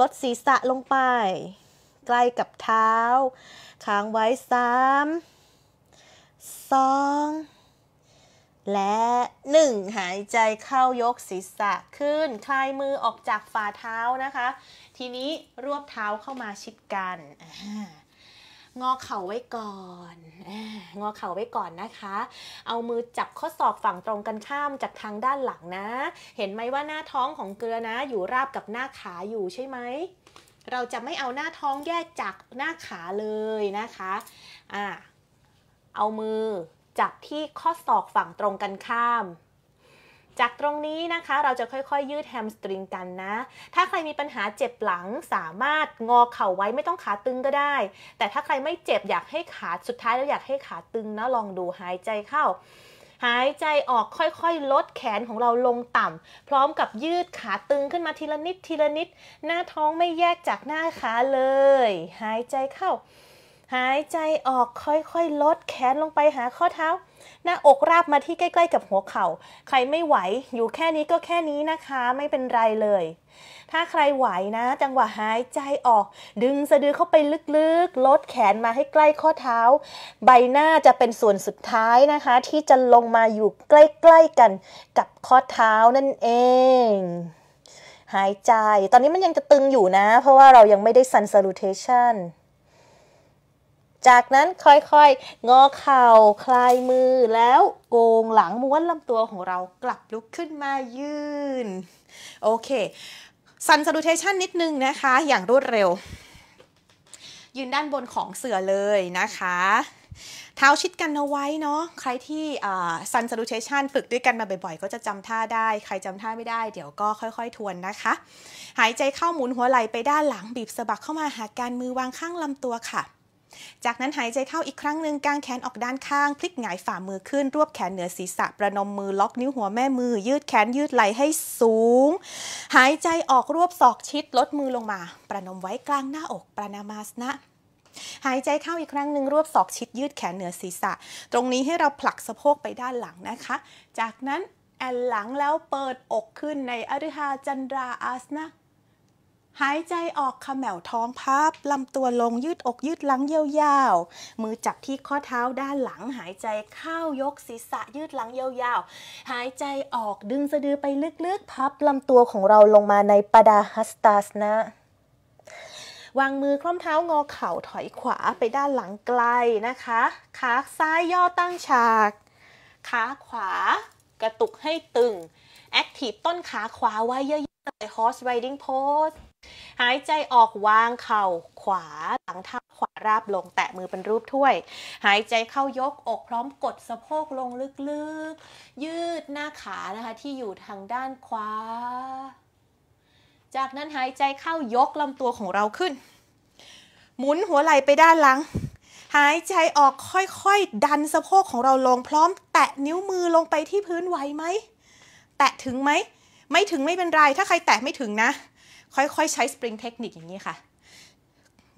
ลดศีรษะลงไป ใกล้กับเท้า ค้างไว้สามสอง และ 1 หายใจเข้ายกศีรษะขึ้น คลายมือออกจากฝ่าเท้านะคะทีนี้รวบเท้าเข้ามาชิดกัน งอเข่าไว้ก่อน งอเข่าไว้ก่อนนะคะ เอามือจับข้อศอกฝั่งตรงกันข้าม จากทางด้านหลังนะ เห็นไหมว่าหน้าท้องของเกลือนะอยู่ราบกับหน้าขาอยู่ใช่ไหมเราจะไม่เอาหน้าท้องแยกจากหน้าขาเลยนะคะอ่าเอามือจับที่ข้อศอกฝั่งตรงกันข้ามจากตรงนี้นะคะ เราจะค่อยๆยยืดแฮมสตริงกันนะ ถ้าใครมีปัญหาเจ็บหลังสามารถงอเข่าไว้ไม่ต้องขาตึงก็ได้ แต่ถ้าใครไม่เจ็บอยากให้ขาสุดท้ายแล้วอยากให้ขาตึงนะ ลองดูหายใจเข้า หายใจออกค่อยๆ ลดแขนของเราลงต่ำพร้อมกับยืดขาตึงขึ้นมาทีละนิดทีละนิด หน้าท้องไม่แยกจากหน้าขาเลย หายใจเข้าหายใจออกค่อยๆ ลดแขนลงไปหาข้อเท้า หน้าอกราบมาที่ใกล้ ๆ กับหัวเขา่าใครไม่ไหว อยู่แค่นี้ก็แค่นี้นะคะไม่เป็นไรเลย ถ้าใครไหวนะ จังหวะหายใจออก ดึงสะดือเข้าไปลึกๆ ลดแขนมาให้ใกล้ข้อเท้า ใบหน้าจะเป็นส่วนสุดท้ายนะคะ ที่จะลงมาอยู่ใกล้ ๆกัน กับข้อเท้านั่นเอง หายใจ ตอนนี้มันยังจะตึงอยู่นะ เพราะว่าเรายังไม่ได้ sun salutation จากนั้นค่อยๆ งอเข่า คลายมือแล้วโกงหลังม้วนลำตัวของเรากลับลุกขึ้นมายืนโอเคซันสลูเทชันนิดนึงนะคะ อย่างรวดเร็ว ยืนด้านบนของเสือเลยนะคะ เท้าชิดกันเอาไว้เนาะใครที่ซันสลูเทชันฝึกด้วยกันมาบ่อยๆ ก็จะจำท่าได้ ใครจำท่าไม่ได้ เดี๋ยวก็ค่อยๆทวนนะคะ หายใจเข้าหมุนหัวไหล่ไปด้านหลังบีบสะบักเข้ามาหาการมือวางข้างลำตัวค่ะจากนั้นหายใจเข้าอีกครั้งหนึ่งกางแขนออกด้านข้าง พลิกหงายฝ่ามือขึ้นรวบแขนเหนือศีรษะ ประนมมือล็อกนิ้วหัวแม่มือยืดแขนยืดไหล่ให้สูง หายใจออกรวบศอกชิดลดมือลงมา ประนมไว้กลางหน้าอกปรานามาสนะหายใจเข้าอีกครั้งหนึ่งรวบศอกชิดยืดแขนเหนือศีรษะ ตรงนี้ให้เราผลักสะโพกไปด้านหลังนะคะ จากนั้นแอนหลังแล้วเปิดอกขึ้นในอริฮาจันดราอาสนะหายใจออกขมแมวท้องพับลำตัวลงยืดอกยืดหลังยาวๆ มือจับที่ข้อเท้าด้านหลังหายใจเข้ายกศีรษะยืดหลังยาวๆ หายใจออกดึงสะดือไปลึกๆพับลำตัวของเราลงมาในปดาฮัสตาสนะ วางมือคล่อมเท้างอเข่าถอยขวาไปด้านหลังไกลนะคะขาซ้ายย่อตั้งฉากขาขวา กระตุกให้ตึงแอคทีฟต้นขาขวาไว้เยอะๆเลย horse riding pose หายใจออกวางเข่าขวาหลังเท้าขวาราบลงแตะมือเป็นรูปถ้วย หายใจเข้ายกอกพร้อมกดสะโพกลงลึกๆ ยืดหน้าขานะคะที่อยู่ทางด้านขวา จากนั้นหายใจเข้ายกลำตัวของเราขึ้น หมุนหัวไหล่ไปด้านหลัง หายใจออกค่อยๆดันสะโพกของเราลงพร้อม แตะนิ้วมือลงไปที่พื้นไหวไหมแตะถึงไหมไม่ถึงไม่เป็นไรถ้าใครแตะไม่ถึงนะค่อยๆใช้สปริงเทคนิคอย่างนี้ค่ะ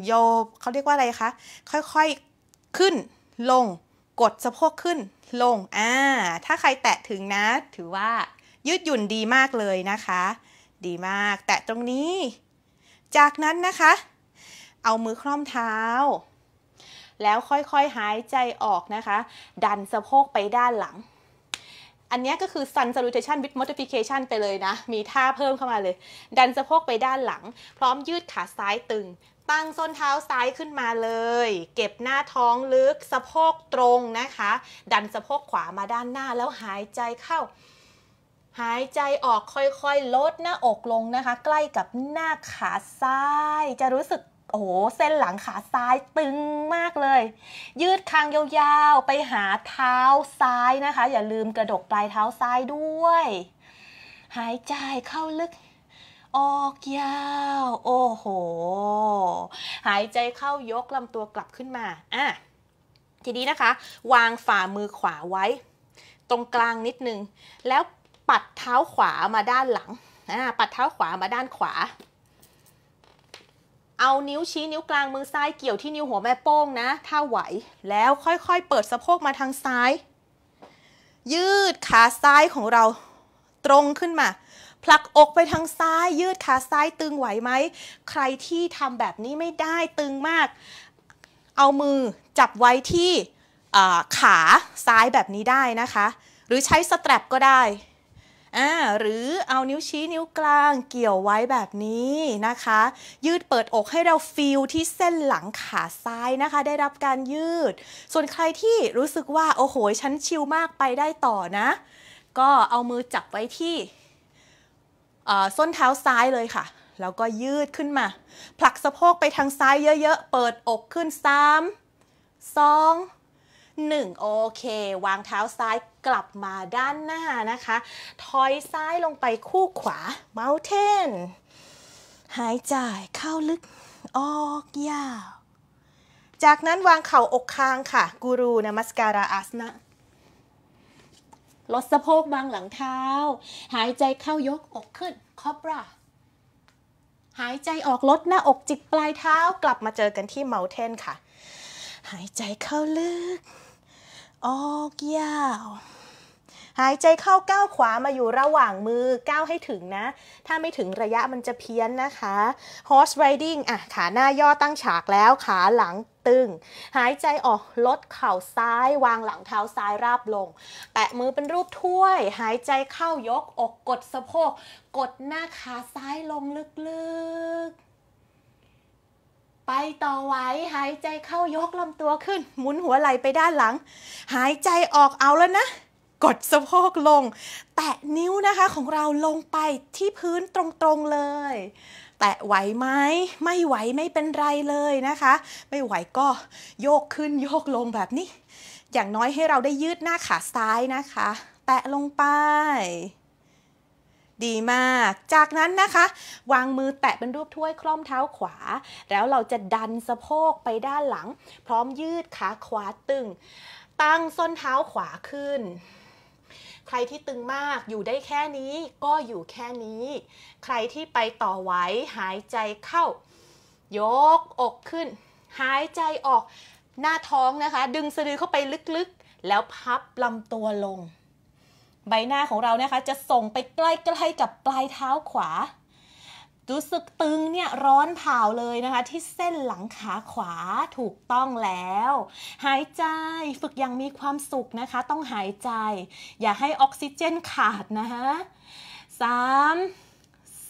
โยเขาเรียกว่าอะไรคะ ค่อยๆขึ้น ลงกดสะโพกขึ้น ลง อ่า ถ้าใครแตะถึงนะ ถือว่า ยืดหยุ่นดีมากเลยนะคะ ดีมากแตะตรงนี้ จากนั้นนะคะ เอามือคล่อมเท้า แล้วค่อยๆหายใจออกนะคะ ดันสะโพกไปด้านหลังอันนี้ก็คือ sun salutation with modification ไปเลยนะ มีท่าเพิ่มเข้ามาเลย ดันสะโพกไปด้านหลัง พร้อมยืดขาซ้ายตึง ตั้งส้นเท้าซ้ายขึ้นมาเลย เก็บหน้าท้องลึก สะโพกตรงนะคะ ดันสะโพกขวามาด้านหน้าแล้วหายใจเข้า หายใจออกค่อยๆ ลดหน้าอกลงนะคะ ใกล้กับหน้าขาซ้าย จะรู้สึกโอ้โหเส้นหลังขาซ้ายตึงมากเลย ยืดคางยาวๆไปหาเท้าซ้ายนะคะ อย่าลืมกระดกปลายเท้าซ้ายด้วย หายใจเข้าลึกออกยาว โอ้โห หายใจเข้ายกลำตัวกลับขึ้นมาอ่ะทีนี้นะคะ วางฝ่ามือขวาไว้ ตรงกลางนิดนึง แล้วปัดเท้าขวามาด้านหลังอ่าปัดเท้าขวามาด้านขวาเอานิ้วชี้นิ้วกลางมือซ้ายเกี่ยวที่นิ้วหัวแม่โป้งนะ ถ้าไหวแล้วค่อยๆเปิดสะโพกมาทางซ้าย ยืดขาซ้ายของเราตรงขึ้นมาผลักอกไปทางซ้าย ยืดขาซ้ายตึงไหวไหม ใครที่ทำแบบนี้ไม่ได้ตึงมาก เอามือจับไว้ที่ขาซ้ายแบบนี้ได้นะคะ หรือใช้สแตรปก็ได้่าหรือเอานิ้วชี้นิ้วกลางเกี่ยวไว้แบบนี้นะคะ ยืดเปิดอกให้เราฟีลที่เส้นหลังขาซ้ายนะคะ ได้รับการยืด ส่วนใครที่รู้สึกว่าโอ้โหฉันชิลมากไปได้ต่อนะ ก็เอามือจับไว้ที่ส้นเท้าซ้ายเลยค่ะ แล้วก็ยืดขึ้นมา ผลักสะโพกไปทางซ้ายเยอะๆ เปิดอกขึ้น 3 2 1โอเค วางเท้าซ้ายกลับมาด้านหน้านะคะถอยซ้ายลงไปคู่ขวาเมาเทนหายใจเข้าลึกออกยาว จากนั้นวางเข่าอกคางค่ะกูรูนามัสการาอาสนะลดสะโพกบางหลังเท้า หายใจเข้ายกอกขึ้นคอบราหายใจออกลดหน้าอกจิกปลายเท้ากลับมาเจอกันที่เมาเทนค่ะ หายใจเข้าลึกออกยาว หายใจเข้าก้าวขวามาอยู่ระหว่างมือก้าวให้ถึงนะ ถ้าไม่ถึงระยะมันจะเพี้ยนนะคะ horse riding อ่ะขาหน้าย่อตั้งฉากแล้วขาหลังตึง หายใจออกลดเข่าซ้ายวางหลังเท้าซ้ายราบลงแตะมือเป็นรูปถ้วย หายใจเข้ายกอกกดสะโพก กดหน้าขาซ้ายลงลึกๆไปต่อไหวหายใจเข้ายกลำตัวขึ้น หมุนหัวไหล่ไปด้านหลัง หายใจออกเอาแล้วนะ กดสะโพกลง แตะนิ้วนะคะของเราลงไปที่พื้นตรงๆเลย แตะไหวไหมไม่ไหวไม่เป็นไรเลยนะคะ ไม่ไหวก็โยกขึ้นโยกลงแบบนี้ อย่างน้อยให้เราได้ยืดหน้าขาซ้ายนะคะ แตะลงไปดีมากจากนั้นนะคะวางมือแตะเป็นรูปถ้วยคล่อมเท้าขวา แล้วเราจะดันสะโพกไปด้านหลังพร้อมยืดขาขวาตึง ตั้งส้นเท้าขวาขึ้น ใครที่ตึงมากอยู่ได้แค่นี้ก็อยู่แค่นี้ ใครที่ไปต่อไหวหายใจเข้า ยกอกขึ้น หายใจออกหน้าท้องนะคะ ดึงสะดือเข้าไปลึกๆ แล้วพับลำตัวลงใบหน้าของเรานะคะจะส่งไปใกล้ๆกับปลายเท้าขวา รู้สึกตึงเนี่ยร้อนเผาเลยนะคะ ที่เส้นหลังขาขวาถูกต้องแล้ว หายใจฝึกยังมีความสุขนะคะต้องหายใจ อย่าให้ออกซิเจนขาดนะคะสาม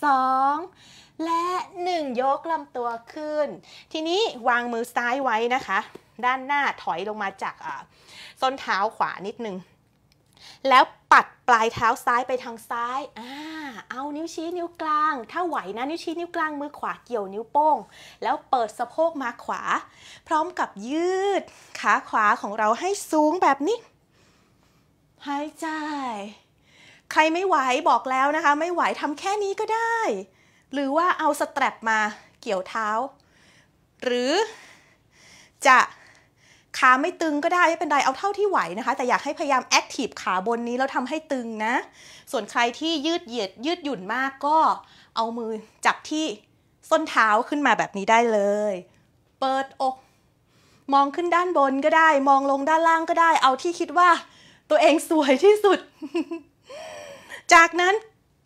สองและ1ยกลำตัวขึ้น ทีนี้วางมือซ้ายไว้นะคะ ด้านหน้าถอยลงมาจากส้นเท้าขวานิดนึงแล้วปัดปลายเท้าซ้ายไปทางซ้ายอ่าเอานิ้วชี้นิ้วกลาง ถ้าไหวนะนิ้วชี้นิ้วกลางมือขวาเกี่ยวนิ้วโป้ง แล้วเปิดสะโพกมาขวา พร้อมกับยืดขาขวาของเราให้สูงแบบนี้หายใจ ใครไม่ไหวบอกแล้วนะคะ ไม่ไหวทำแค่นี้ก็ได้ หรือว่าเอาสแตรปมาเกี่ยวเท้า หรือจะขาไม่ตึงก็ได้ไม่เป็นไรเอาเท่าที่ไหวนะคะ แต่อยากให้พยายามแอคทีฟขาบนนี้แล้วทำให้ตึงนะ ส่วนใครที่ยืดเหยียดยืดหยุ่นมากก็ เอามือจับที่ส้นเท้าขึ้นมาแบบนี้ได้เลย เปิดอก มองขึ้นด้านบนก็ได้ มองลงด้านล่างก็ได้ เอาที่คิดว่าตัวเองสวยที่สุด จากนั้น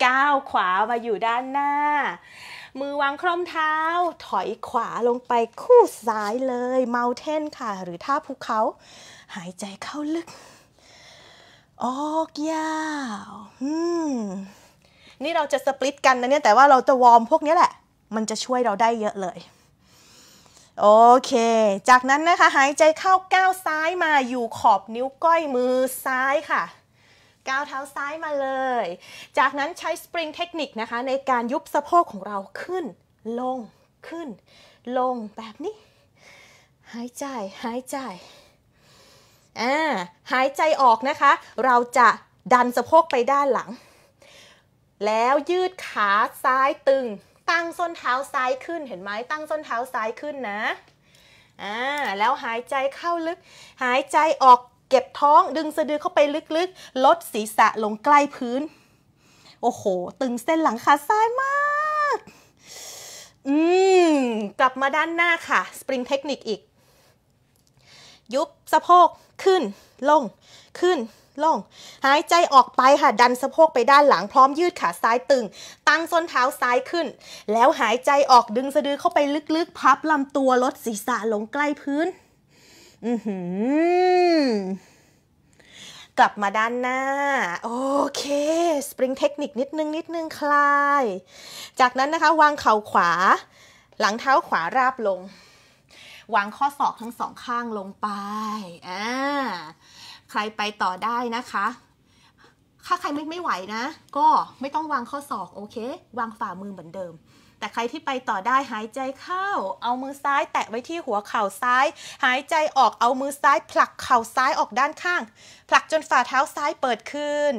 ก้าวขวามาอยู่ด้านหน้ามือวางคล่อมเท้า ถอยขวาลงไปคู่ซ้ายเลย เมาเทนค่ะ หรือท่าภูเขาหายใจเข้าลึก ออกยาวนี่เราจะสปลิตกันนะเนี่ยแต่ว่าเราจะวอร์มพวกนี้แหละ มันจะช่วยเราได้เยอะเลย โอเค จากนั้นนะคะ หายใจเข้าก้าวซ้ายมาอยู่ขอบนิ้วก้อยมือซ้ายค่ะก้าวเท้าซ้ายมาเลย จากนั้นใช้สปริงเทคนิคนะคะในการยุบสะโพกของเราขึ้นลงขึ้นลงแบบนี้ หายใจ หายใจ อ่าหายใจออกนะคะ เราจะดันสะโพกไปด้านหลัง แล้วยืดขาซ้ายตึง ตั้งส้นเท้าซ้ายขึ้น เห็นไหมตั้งส้นเท้าซ้ายขึ้นนะ อ่าแล้วหายใจเข้าลึกหายใจออกเก็บท้องดึงสะดือเข้าไปลึกๆ ลดศีรษะลงใกล้พื้น โอ้โห ตึงเส้นหลังขาซ้ายมาก อืมกลับมาด้านหน้าค่ะ สปริงเทคนิคอีก ยุบสะโพกขึ้น ลง ขึ้น ลง หายใจออกไปค่ะ ดันสะโพกไปด้านหลังพร้อมยืดขาซ้ายตึง ตั้งส้นเท้าซ้ายขึ้น แล้วหายใจออกดึงสะดือเข้าไปลึกๆ พับลำตัวลดศีรษะลงใกล้พื้นกลับมาด้านหน้าโอเคสปริงเทคนิคนิดนึงนิดนึง คลาย จากนั้นนะคะ วางเข่าขวา หลังเท้าขวาราบลง วางข้อศอกทั้งสองข้างลงไปอ่าใครไปต่อได้นะคะถ้าใครไม่ ไม่ไหวนะ ก็ไม่ต้องวางข้อศอกโอเค วางฝ่ามือเหมือนเดิมแต่ใครที่ไปต่อได้หายใจเข้า เอามือซ้ายแตะไว้ที่หัวเข่าซ้าย หายใจออกเอามือซ้ายผลักเข่าซ้ายออกด้านข้าง ผลักจนฝ่าเท้าซ้ายเปิดขึ้น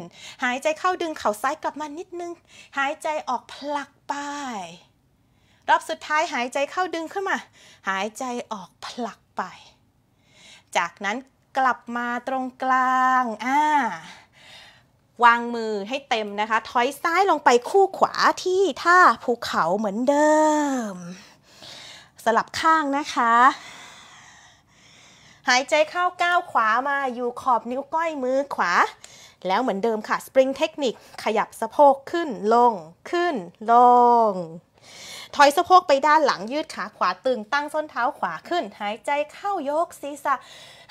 หายใจเข้าดึงเข่าซ้ายกลับมานิดนึง หายใจออกผลักไปรอบสุดท้ายหายใจเข้าดึงขึ้นมา หายใจออกผลักไป จากนั้นกลับมาตรงกลางอ่าวางมือให้เต็มนะคะถอยซ้ายลงไปคู่ขวาที่ท่าภูเขาเหมือนเดิม สลับข้างนะคะ หายใจเข้าก้าวขวามาอยู่ขอบนิ้วก้อยมือขวา แล้วเหมือนเดิมค่ะ สปริงเทคนิคขยับสะโพกขึ้นลง ขึ้นลงถอยสะโพกไปด้านหลังยืดขาขวาตึงตั้งส้นเท้าขวาขึ้น หายใจเข้ายกศีรษะ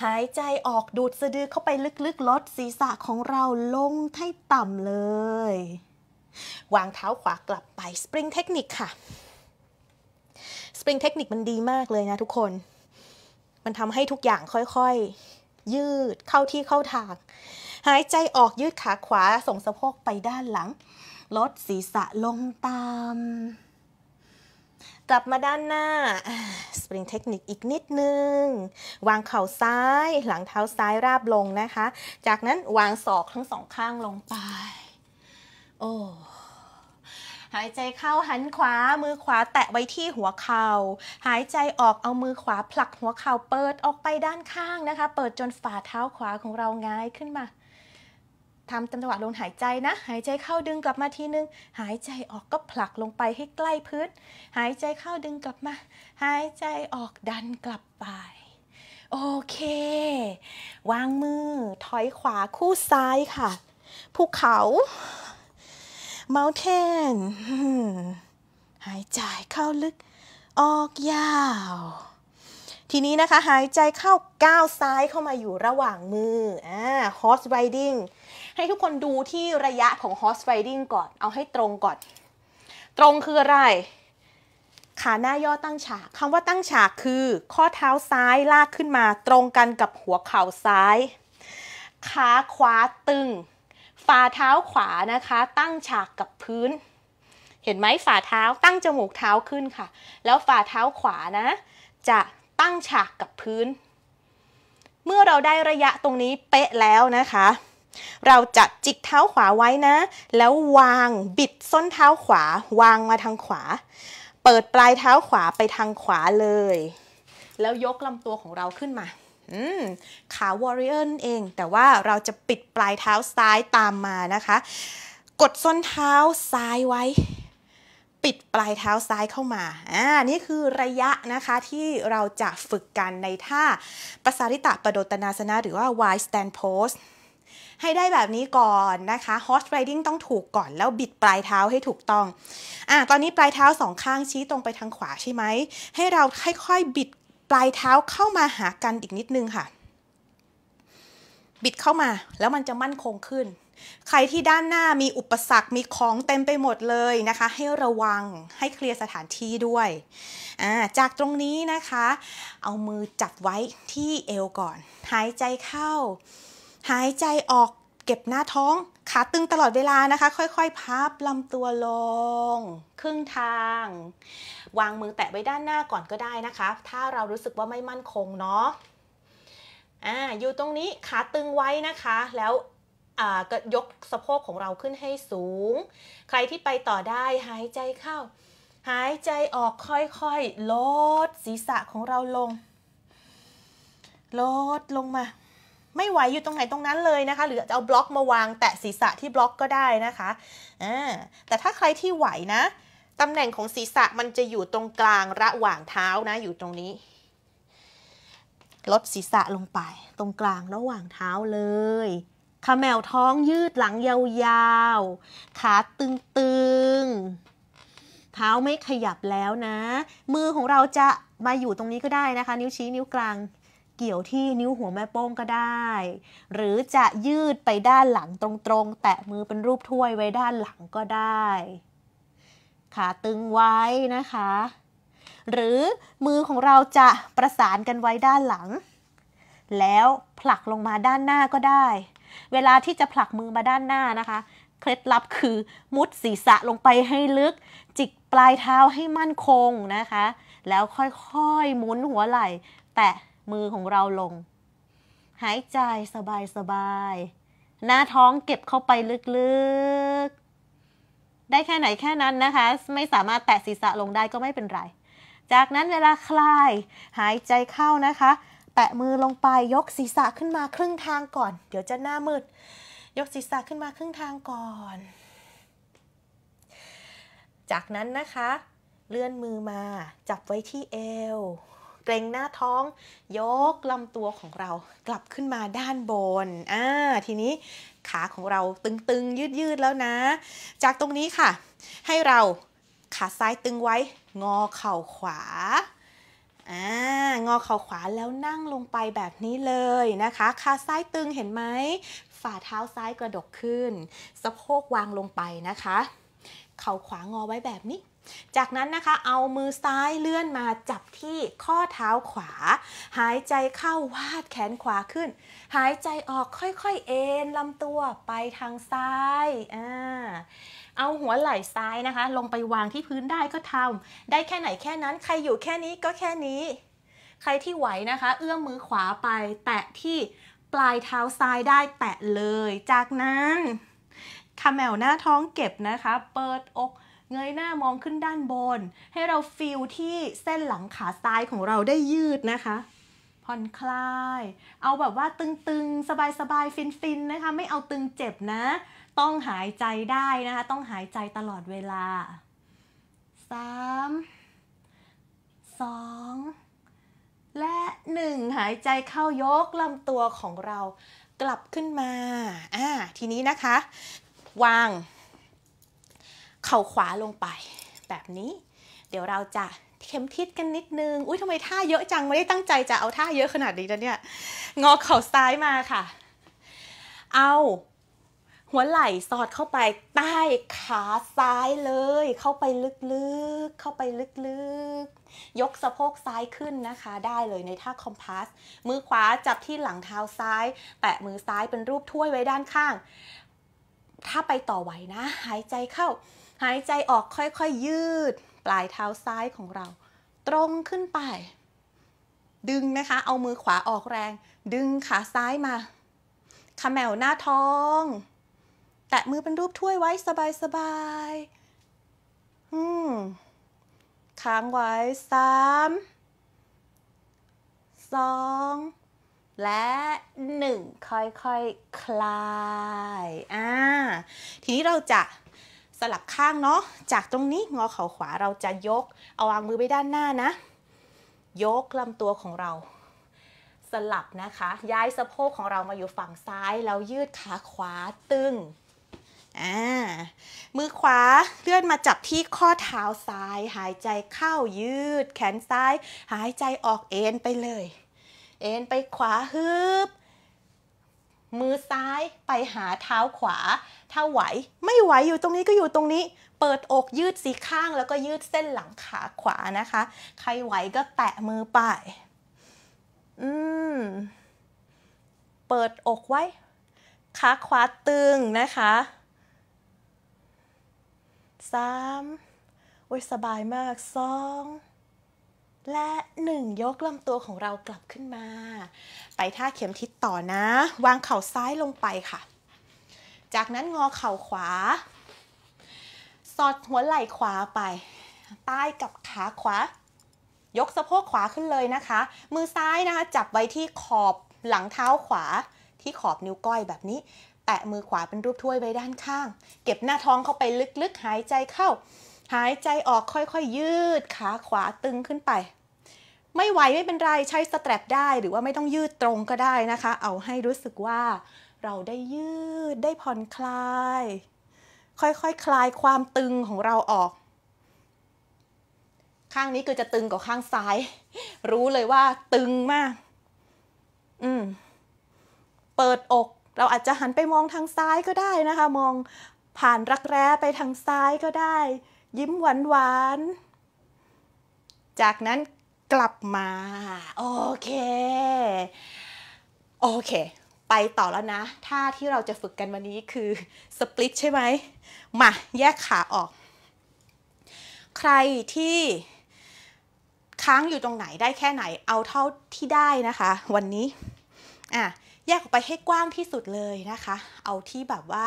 หายใจออกดูดสะดือเข้าไปลึกๆลดศีรษะของเราลงให้ต่ำเลย วางเท้าขวากลับไปสปริงเทคนิคค่ะ สปริงเทคนิคมันดีมากเลยนะทุกคน มันทำให้ทุกอย่างค่อยๆ ยืดเข้าที่เข้าทาง หายใจออกยืดขาขวาส่งสะโพกไปด้านหลัง ลดศีรษะลงตามกลับมาด้านหน้า สปริงเทคนิคอีกนิดนึงวางเข่าซ้ายหลังเท้าซ้ายราบลงนะคะ จากนั้นวางศอกทั้งสองข้างลงไปโอ้หายใจเข้าหันขวามือขวาแตะไว้ที่หัวเขา่า หายใจออกเอามือขวาผลักหัวเข่าเปิดออกไปด้านข้างนะคะ เปิดจนฝ่าเท้าขวาของเราง่ายขึ้นมาทำจังหวะลงหายใจนะ หายใจเข้าดึงกลับมาทีนึงหายใจออกก็ผลักลงไปให้ใกล้พื้น หายใจเข้าดึงกลับมา หายใจออกดันกลับไป โอเค วางมือ ถอยขวาคู่ซ้ายค่ะ ภูเขา mountain หายใจเข้าลึก ออกยาว ทีนี้นะคะ หายใจเข้าก้าวซ้ายเข้ามาอยู่ระหว่างมืออ่า horse riding ให้ทุกคนดูที่ระยะของ horse riding ก่อน เอาให้ตรงก่อน ตรงคืออะไร ขาหน้าย่อตั้งฉากคำว่าตั้งฉากคือ ข้อเท้าซ้ายลากขึ้นมา ตรงกันกับหัวเข่าซ้าย ขาขวาตึง ฝ่าเท้าขวานะคะ ตั้งฉากกับพื้น เห็นไหมฝ่าเท้าตั้งจมูกเท้าขึ้นค่ะ แล้วฝ่าเท้าขวานะ จะตั้งฉากกับพื้น เมื่อเราได้ระยะตรงนี้เป๊ะแล้วนะคะเราจะจิกเท้าขวาไว้นะ แล้ววางบิดส้นเท้าขวาวางมาทางขวา เปิดปลายเท้าขวาไปทางขวาเลย แล้วยกลำตัวของเราขึ้นมาขาวอริเออร์นเอง แต่ว่าเราจะปิดปลายเท้าซ้ายตามมานะคะ กดส้นเท้าซ้ายไว้ ปิดปลายเท้าซ้ายเข้ามา อ่า นี่คือระยะนะคะที่เราจะฝึกกันในท่าปสาริตะปรโดตนาสนะ หรือว่า Y stand pose ให้ได้แบบนี้ก่อนนะคะ horse riding ต้องถูกก่อน แล้วบิดปลายเท้าให้ถูกต้องอ่ะตอนนี้ปลายเท้าสองข้างชี้ตรงไปทางขวาใช่ไหมให้เราค่อยๆบิดปลายเท้าเข้ามาหากันอีกนิดนึงค่ะบิดเข้ามาแล้วมันจะมั่นคงขึ้นใครที่ด้านหน้ามีอุปสรรคมีของเต็มไปหมดเลยนะคะ ให้ระวังให้เคลียร์สถานที่ด้วยจากตรงนี้นะคะ เอามือจับไว้ที่เอวก่อนหายใจเข้าหายใจออกเก็บหน้าท้องขาตึงตลอดเวลานะคะ ค่อยๆพับลำตัวลง ครึ่งทาง วางมือแตะไว้ด้านหน้าก่อนก็ได้นะคะ ถ้าเรารู้สึกว่าไม่มั่นคงเนาะอ่าอยู่ตรงนี้ขาตึงไว้นะคะ แล้วก็ยกสะโพกของเราขึ้นให้สูง ใครที่ไปต่อได้หายใจเข้า หายใจออกค่อยๆ ลดศีรษะของเราลงลดลงมาไม่ไหวอยู่ตรงไหน ตรงนั้นเลยนะคะหรือจะเอาบล็อกมาวางแตะศีรษะที่บล็อกก็ได้นะคะอ่าแต่ถ้าใครที่ไหวนะตำแหน่งของศีรษะมันจะอยู่ตรงกลางระหว่างเท้านะ อยู่ตรงนี้ ลดศีรษะลงไป ตรงกลางระหว่างเท้าเลยขาแมวท้องยืดหลังยาวๆ ขาตึงๆ เท้าไม่ขยับแล้วนะ มือของเราจะมาอยู่ตรงนี้ก็ได้นะคะ นิ้วชี้นิ้วกลางเกี่ยวที่นิ้วหัวแม่โป้งก็ได้ หรือจะยืดไปด้านหลังตรงๆ แตะมือเป็นรูปถ้วยไว้ด้านหลังก็ได้ ขาตึงไว้นะคะ หรือมือของเราจะประสานกันไว้ด้านหลัง แล้วผลักลงมาด้านหน้าก็ได้ เวลาที่จะผลักมือมาด้านหน้านะคะ เคล็ดลับคือมุดศีรษะลงไปให้ลึก จิกปลายเท้าให้มั่นคงนะคะ แล้วค่อยๆหมุนหัวไหล่แตะมือของเราลง หายใจสบายสบาย หน้าท้องเก็บเข้าไปลึกๆ ได้แค่ไหนแค่นั้นนะคะ ไม่สามารถแตะศีรษะลงได้ก็ไม่เป็นไรจากนั้นเวลาคลายหายใจเข้านะคะแตะมือลงไปยกศีรษะขึ้นมาครึ่งทางก่อน เดี๋ยวจะหน้ามืด ยกศีรษะขึ้นมาครึ่งทางก่อน จากนั้นนะคะ เลื่อนมือมาจับไว้ที่เอวเกรงหน้าท้องยกลำตัวของเรากลับขึ้นมาด้านบนอ่าทีนี้ขาของเราตึงๆยืดๆแล้วนะ จากตรงนี้ค่ะ ให้เราขาซ้ายตึงไว้งอเข่าขวาอ่างอเข่าขวาแล้วนั่งลงไปแบบนี้เลยนะคะ ขาซ้ายตึงเห็นไหมฝ่าเท้าซ้ายกระดกขึ้น สะโพกวางลงไปนะคะ เข่าขวางอไว้แบบนี้จากนั้นนะคะเอามือซ้ายเลื่อนมาจับที่ข้อเท้าขวา หายใจเข้าวาดแขนขวาขึ้น หายใจออกค่อยๆเอ็นลำตัวไปทางซ้ายอเอาหัวไหล่ซ้ายนะคะ ลงไปวางที่พื้นได้ก็ทำได้แค่ไหนแค่นั้นใครอยู่แค่นี้ก็แค่นี้ ใครที่ไหวนะคะ เอื้อมมือขวาไปแตะที่ปลายเท้าซ้ายได้แตะเลยจากนั้นขมแมวหน้าท้องเก็บนะคะ เปิดอกเงยหน้ามองขึ้นด้านบน ให้เราฟิลที่เส้นหลังขาซ้ายของเราได้ยืดนะคะผ่อนคลาย เอาแบบว่าตึงๆ สบาย ๆ ฟิน ๆ นะคะ ไม่เอาตึงเจ็บนะ ต้องหายใจได้นะคะ ต้องหายใจตลอดเวลา 3 2และ 1 หายใจเข้ายกลำตัวของเรากลับขึ้นมาอ่าทีนี้นะคะ วางเข่าขวาลงไปแบบนี้ เดี๋ยวเราจะเข็มทิศกันนิดนึงอุ้ยทำไมท่าเยอะจังไม่ได้ตั้งใจจะเอาท่าเยอะขนาดนี้นะเนี่ยงอเข่าซ้ายมาค่ะ เอา หัวไหล่สอดเข้าไปใต้ขาซ้ายเลยเข้าไปลึกๆเข้าไปลึกๆยกสะโพกซ้ายขึ้นนะคะได้เลยในท่าคอมพาสมือขวาจับที่หลังเท้าซ้ายแปะมือซ้ายเป็นรูปถ้วยไว้ด้านข้าง ถ้าไปต่อไหวนะ หายใจเข้าหายใจออกค่อยๆยืดปลายเท้าซ้ายของเรา ตรงขึ้นไป ดึงนะคะ เอามือขวาออกแรง ดึงขาซ้ายมาขมแมวหน้าท้อง แตะมือเป็นรูปถ้วยไว้สบายๆอืมค้างไว้สามสองและหนึ่งค่อยๆคคลาย อ่า ทีนี้เราจะลับข้างเนาะจากตรงนี้งอเข่าขวาเราจะยก เอาวางมือไปด้านหน้านะ ยกลำตัวของเรา สลับนะคะ ย้ายสะโพกของเรามาอยู่ฝั่งซ้ายแล้วยืดขาขวาตึง อ่า มือขวาเลื่อนมาจับที่ข้อเท้าซ้าย หายใจเข้ายืดแขนซ้าย หายใจออกเอ็นไปเลย เอ็นไปขวาฮึบมือซ้ายไปหาเท้าขวา ถ้าไหวไม่ไหวอยู่ตรงนี้ก็อยู่ตรงนี้ เปิดอกยืดสีข้างแล้วก็ยืดเส้นหลังขาขวานะคะ ใครไหวก็แตะมือไปอืมเปิดอกไว้ขาขวาตึงนะคะสามโอ้ยสบายมากสองและหนึ่งยกลำตัวของเรากลับขึ้นมา ไปท่าเข็มทิศต่อนะ วางเข่าซ้ายลงไปค่ะ จากนั้นงอเข่าขวา สอดหัวไหล่ขวาไป ใต้กับขาขวา ยกสะโพกขวาขึ้นเลยนะคะ มือซ้ายนะคะจับไว้ที่ขอบหลังเท้าขวาที่ขอบนิ้วก้อยแบบนี้แตะมือขวาเป็นรูปถ้วยไว้ด้านข้าง เก็บหน้าท้องเข้าไปลึกๆ หายใจเข้าหายใจออกค่อยๆยืดขาขวาตึงขึ้นไป ไม่ไหวไม่เป็นไรใช้สแตรปได้หรือว่าไม่ต้องยืดตรงก็ได้นะคะ เอาให้รู้สึกว่า เราได้ยืดได้ผ่อนคลาย ค่อยๆคคลายความตึงของเราออก ข้างนี้คือจะตึงกว่าข้างซ้าย รู้เลยว่าตึงมาก อืมเปิดอก เราอาจจะหันไปมองทางซ้ายก็ได้นะคะ มองผ่านรักแร้ไปทางซ้ายก็ได้ยิ้มหวานหวานจากนั้นกลับมาโอเค โอเค ไปต่อแล้วนะท่าที่เราจะฝึกกันวันนี้คือสปลิตใช่ไหมมา แยกขาออก ใครที่ค้างอยู่ตรงไหนได้แค่ไหน เอาเท่าที่ได้นะคะ วันนี้อ่ะแยกออกไปให้กว้างที่สุดเลยนะคะ เอาที่แบบว่า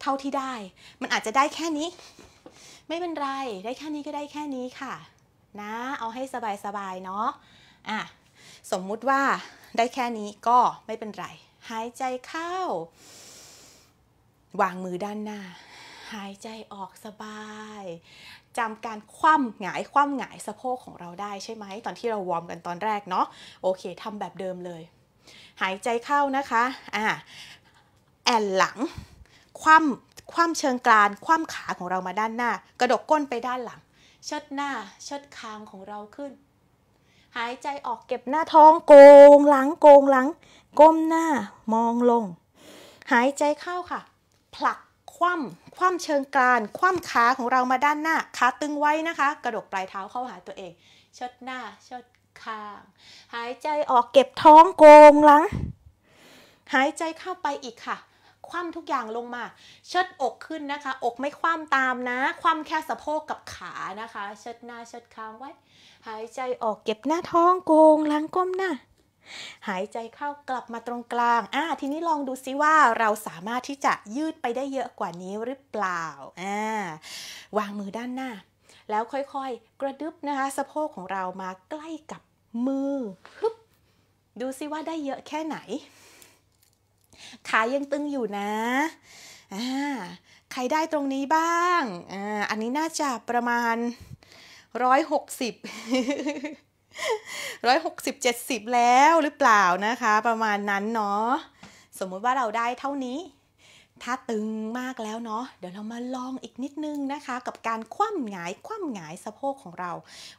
เท่าที่ได้ มันอาจจะได้แค่นี้ไม่เป็นไรได้แค่นี้ก็ได้แค่นี้ค่ะนะเอาให้สบาย ๆ เนาะอ่ะสมมุติว่าได้แค่นี้ก็ไม่เป็นไร หายใจเข้า วางมือด้านหน้า หายใจออกสบายจำการคว่ำหงายคว่ำหงายสะโพกของเราได้ใช่ไหมตอนที่เราวอร์มกันตอนแรกเนาะโอเคทำแบบเดิมเลย หายใจเข้านะคะอ่ะแอนหลังคว่ำคว่ำเชิงกรานคว่ำขาของเรามาด้านหน้า กระดกก้นไปด้านหลังเชิดหน้าเชิดคางของเราขึ้น หายใจออกเก็บหน้าท้องโกงหลังโกงหลัง ก้มหน้ามองลง หายใจเข้าค่ะผลักคว่ำคว่ำเชิงกรานคว่ำขาของเรามาด้านหน้า ขาตึงไว้นะคะ กระดกปลายเท้าเข้าหาตัวเองเชิดหน้าเชิดคาง หายใจออกเก็บท้องโกงหลัง หายใจเข้าไปอีกค่ะคว่ำทุกอย่างลงมาเชิดอกขึ้นนะคะ อกไม่คว่ำตามนะ คว่ำแค่สะโพกกับขานะคะเชิดหน้าเชิดค้างไว้ หายใจออกเก็บหน้าท้องโกงล้างก้มหน้าหายใจเข้ากลับมาตรงกลางอ่าทีนี้ลองดูซิว่าเราสามารถที่จะยืดไปได้เยอะกว่านี้หรือเปล่าอ่าวางมือด้านหน้า แล้วค่อยๆ กระดึบนะคะสะโพกของเรามาใกล้กับมือฮึดูซิว่าได้เยอะแค่ไหนขายังตึงอยู่นะอ่าใครได้ตรงนี้บ้างอ่าอันนี้น่าจะประมาณร้อยหกสิบร้อยหกสิบเจ็ดสิบแล้วหรือเปล่านะคะ ประมาณนั้นเนาะ สมมุติว่าเราได้เท่านี้ ถ้าตึงมากแล้วเนาะ เดี๋ยวเรามาลองอีกนิดนึงนะคะ กับการคว่ำหงายคว่ำหงายสะโพกของเรา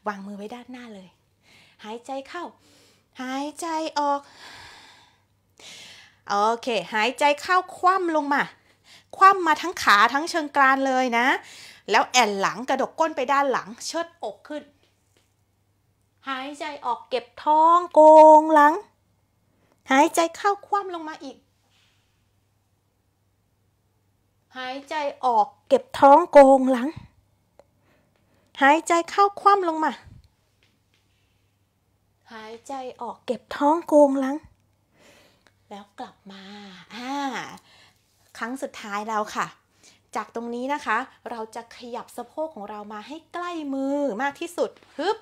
วางมือไว้ด้านหน้าเลย หายใจเข้า หายใจออกโอเค หายใจเข้าคว่ำลงมา คว่ำมาทั้งขาทั้งเชิงกรานเลยนะ แล้วแอนหลังกระดก ก้นไปด้านหลังเชิดอกขึ้น หายใจออกเก็บท้องโกงหลัง หายใจเข้าคว่ำลงมาอีก หายใจออกเก็บท้องโกงหลัง หายใจเข้าคว่ำลงมา หายใจออกเก็บท้องโกงหลังแล้วกลับมา อ่า ครั้งสุดท้ายแล้วค่ะ จากตรงนี้นะคะ เราจะขยับสะโพกของเรามาให้ใกล้มือมากที่สุด ฮึบ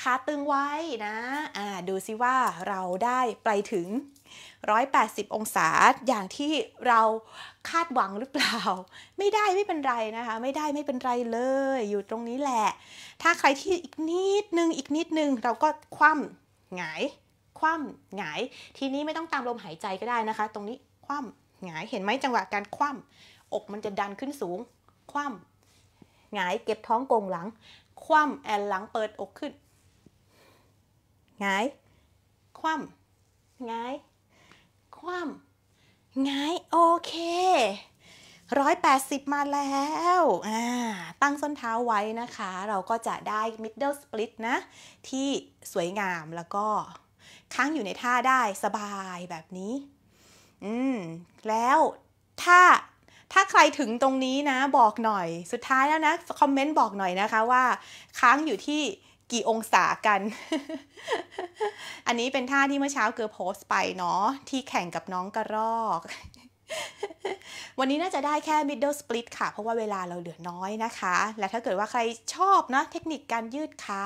ขาตึงไว้นะ อ่า ดูซิว่าเราได้ไปถึง 180 องศา อย่างที่เราคาดหวังหรือเปล่า ไม่ได้ไม่เป็นไรนะคะ ไม่ได้ไม่เป็นไรเลย อยู่ตรงนี้แหละ ถ้าใครที่อีกนิดนึง อีกนิดนึง เราก็คว่ำหงายว่ำหงาย ทีนี้ไม่ต้องตามลมหายใจก็ได้นะคะ ตรงนี้ คว่ำหงายเห็นไหมจังหวะการคว่ำอกมันจะดันขึ้นสูง คว่ำหงายเก็บท้องโกงหลัง คว่ำแอนหลังเปิดอกขึ้น หงาย คว่ำหงาย คว่ำหงาย โอเคร้อยแปดสิบมาแล้วตั้งส้นเท้าไว้นะคะ เราก็จะได้ middle split นะ ที่สวยงามแล้วก็ค้างอยู่ในท่าได้สบายแบบนี้ อืม แล้วถ้าถ้าใครถึงตรงนี้นะ บอกหน่อย สุดท้ายแล้วนะ คอมเมนต์บอกหน่อยนะคะว่าค้างอยู่ที่กี่องศากัน อันนี้เป็นท่าที่เมื่อเช้าเกือโพสต์ไปเนาะที่แข่งกับน้องกระรอกวันนี้น่าจะได้แค่ middle split ค่ะ เพราะว่าเวลาเราเหลือน้อยนะคะ และถ้าเกิดว่าใครชอบนะเทคนิคการยืดขา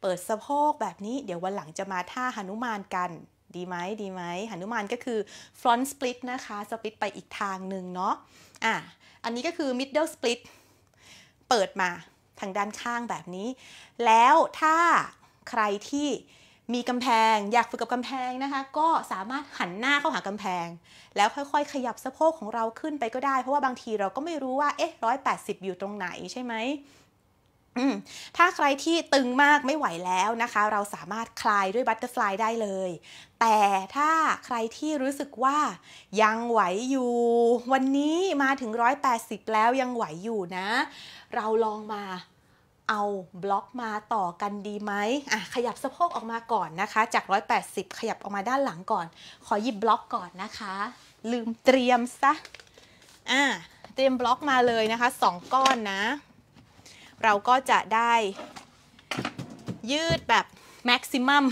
เปิดสะโพกแบบนี้เดี๋ยววันหลังจะมาท่าหนุมานกัน ดีไหม ดีไหมหนุมานก็คือ front split นะคะ split ไปอีกทางหนึ่งเนาะอ่ะอันนี้ก็คือ middle split เปิดมาทางด้านข้างแบบนี้ แล้วถ้าใครที่มีกำแพง อยากฝึกกับกำแพงนะคะ ก็สามารถหันหน้าเข้าหากำแพง แล้วค่อยๆขยับสะโพกของเราขึ้นไปก็ได้ เพราะว่าบางทีเราก็ไม่รู้ว่าเอ๊ะร้อยแปดสิบอยู่ตรงไหนใช่ไหมถ้าใครที่ตึงมากไม่ไหวแล้วนะคะ เราสามารถคลายด้วยบัตเตอร์ฟลายได้เลย แต่ถ้าใครที่รู้สึกว่า ยังไหวอยู่ วันนี้มาถึง180 แล้วยังไหวอยู่นะ เราลองมาเอาบล็อกมาต่อกันดีไหมอ่ะขยับสะโพกออกมาก่อนนะคะ จาก 180 ขยับออกมาด้านหลังก่อน ขอหยิบบล็อกก่อนนะคะ ลืมเตรียมซะ อ่ะเตรียมบล็อกมาเลยนะคะ 2 ก้อนนะ เราก็จะได้ยืดแบบแม็กซิมัม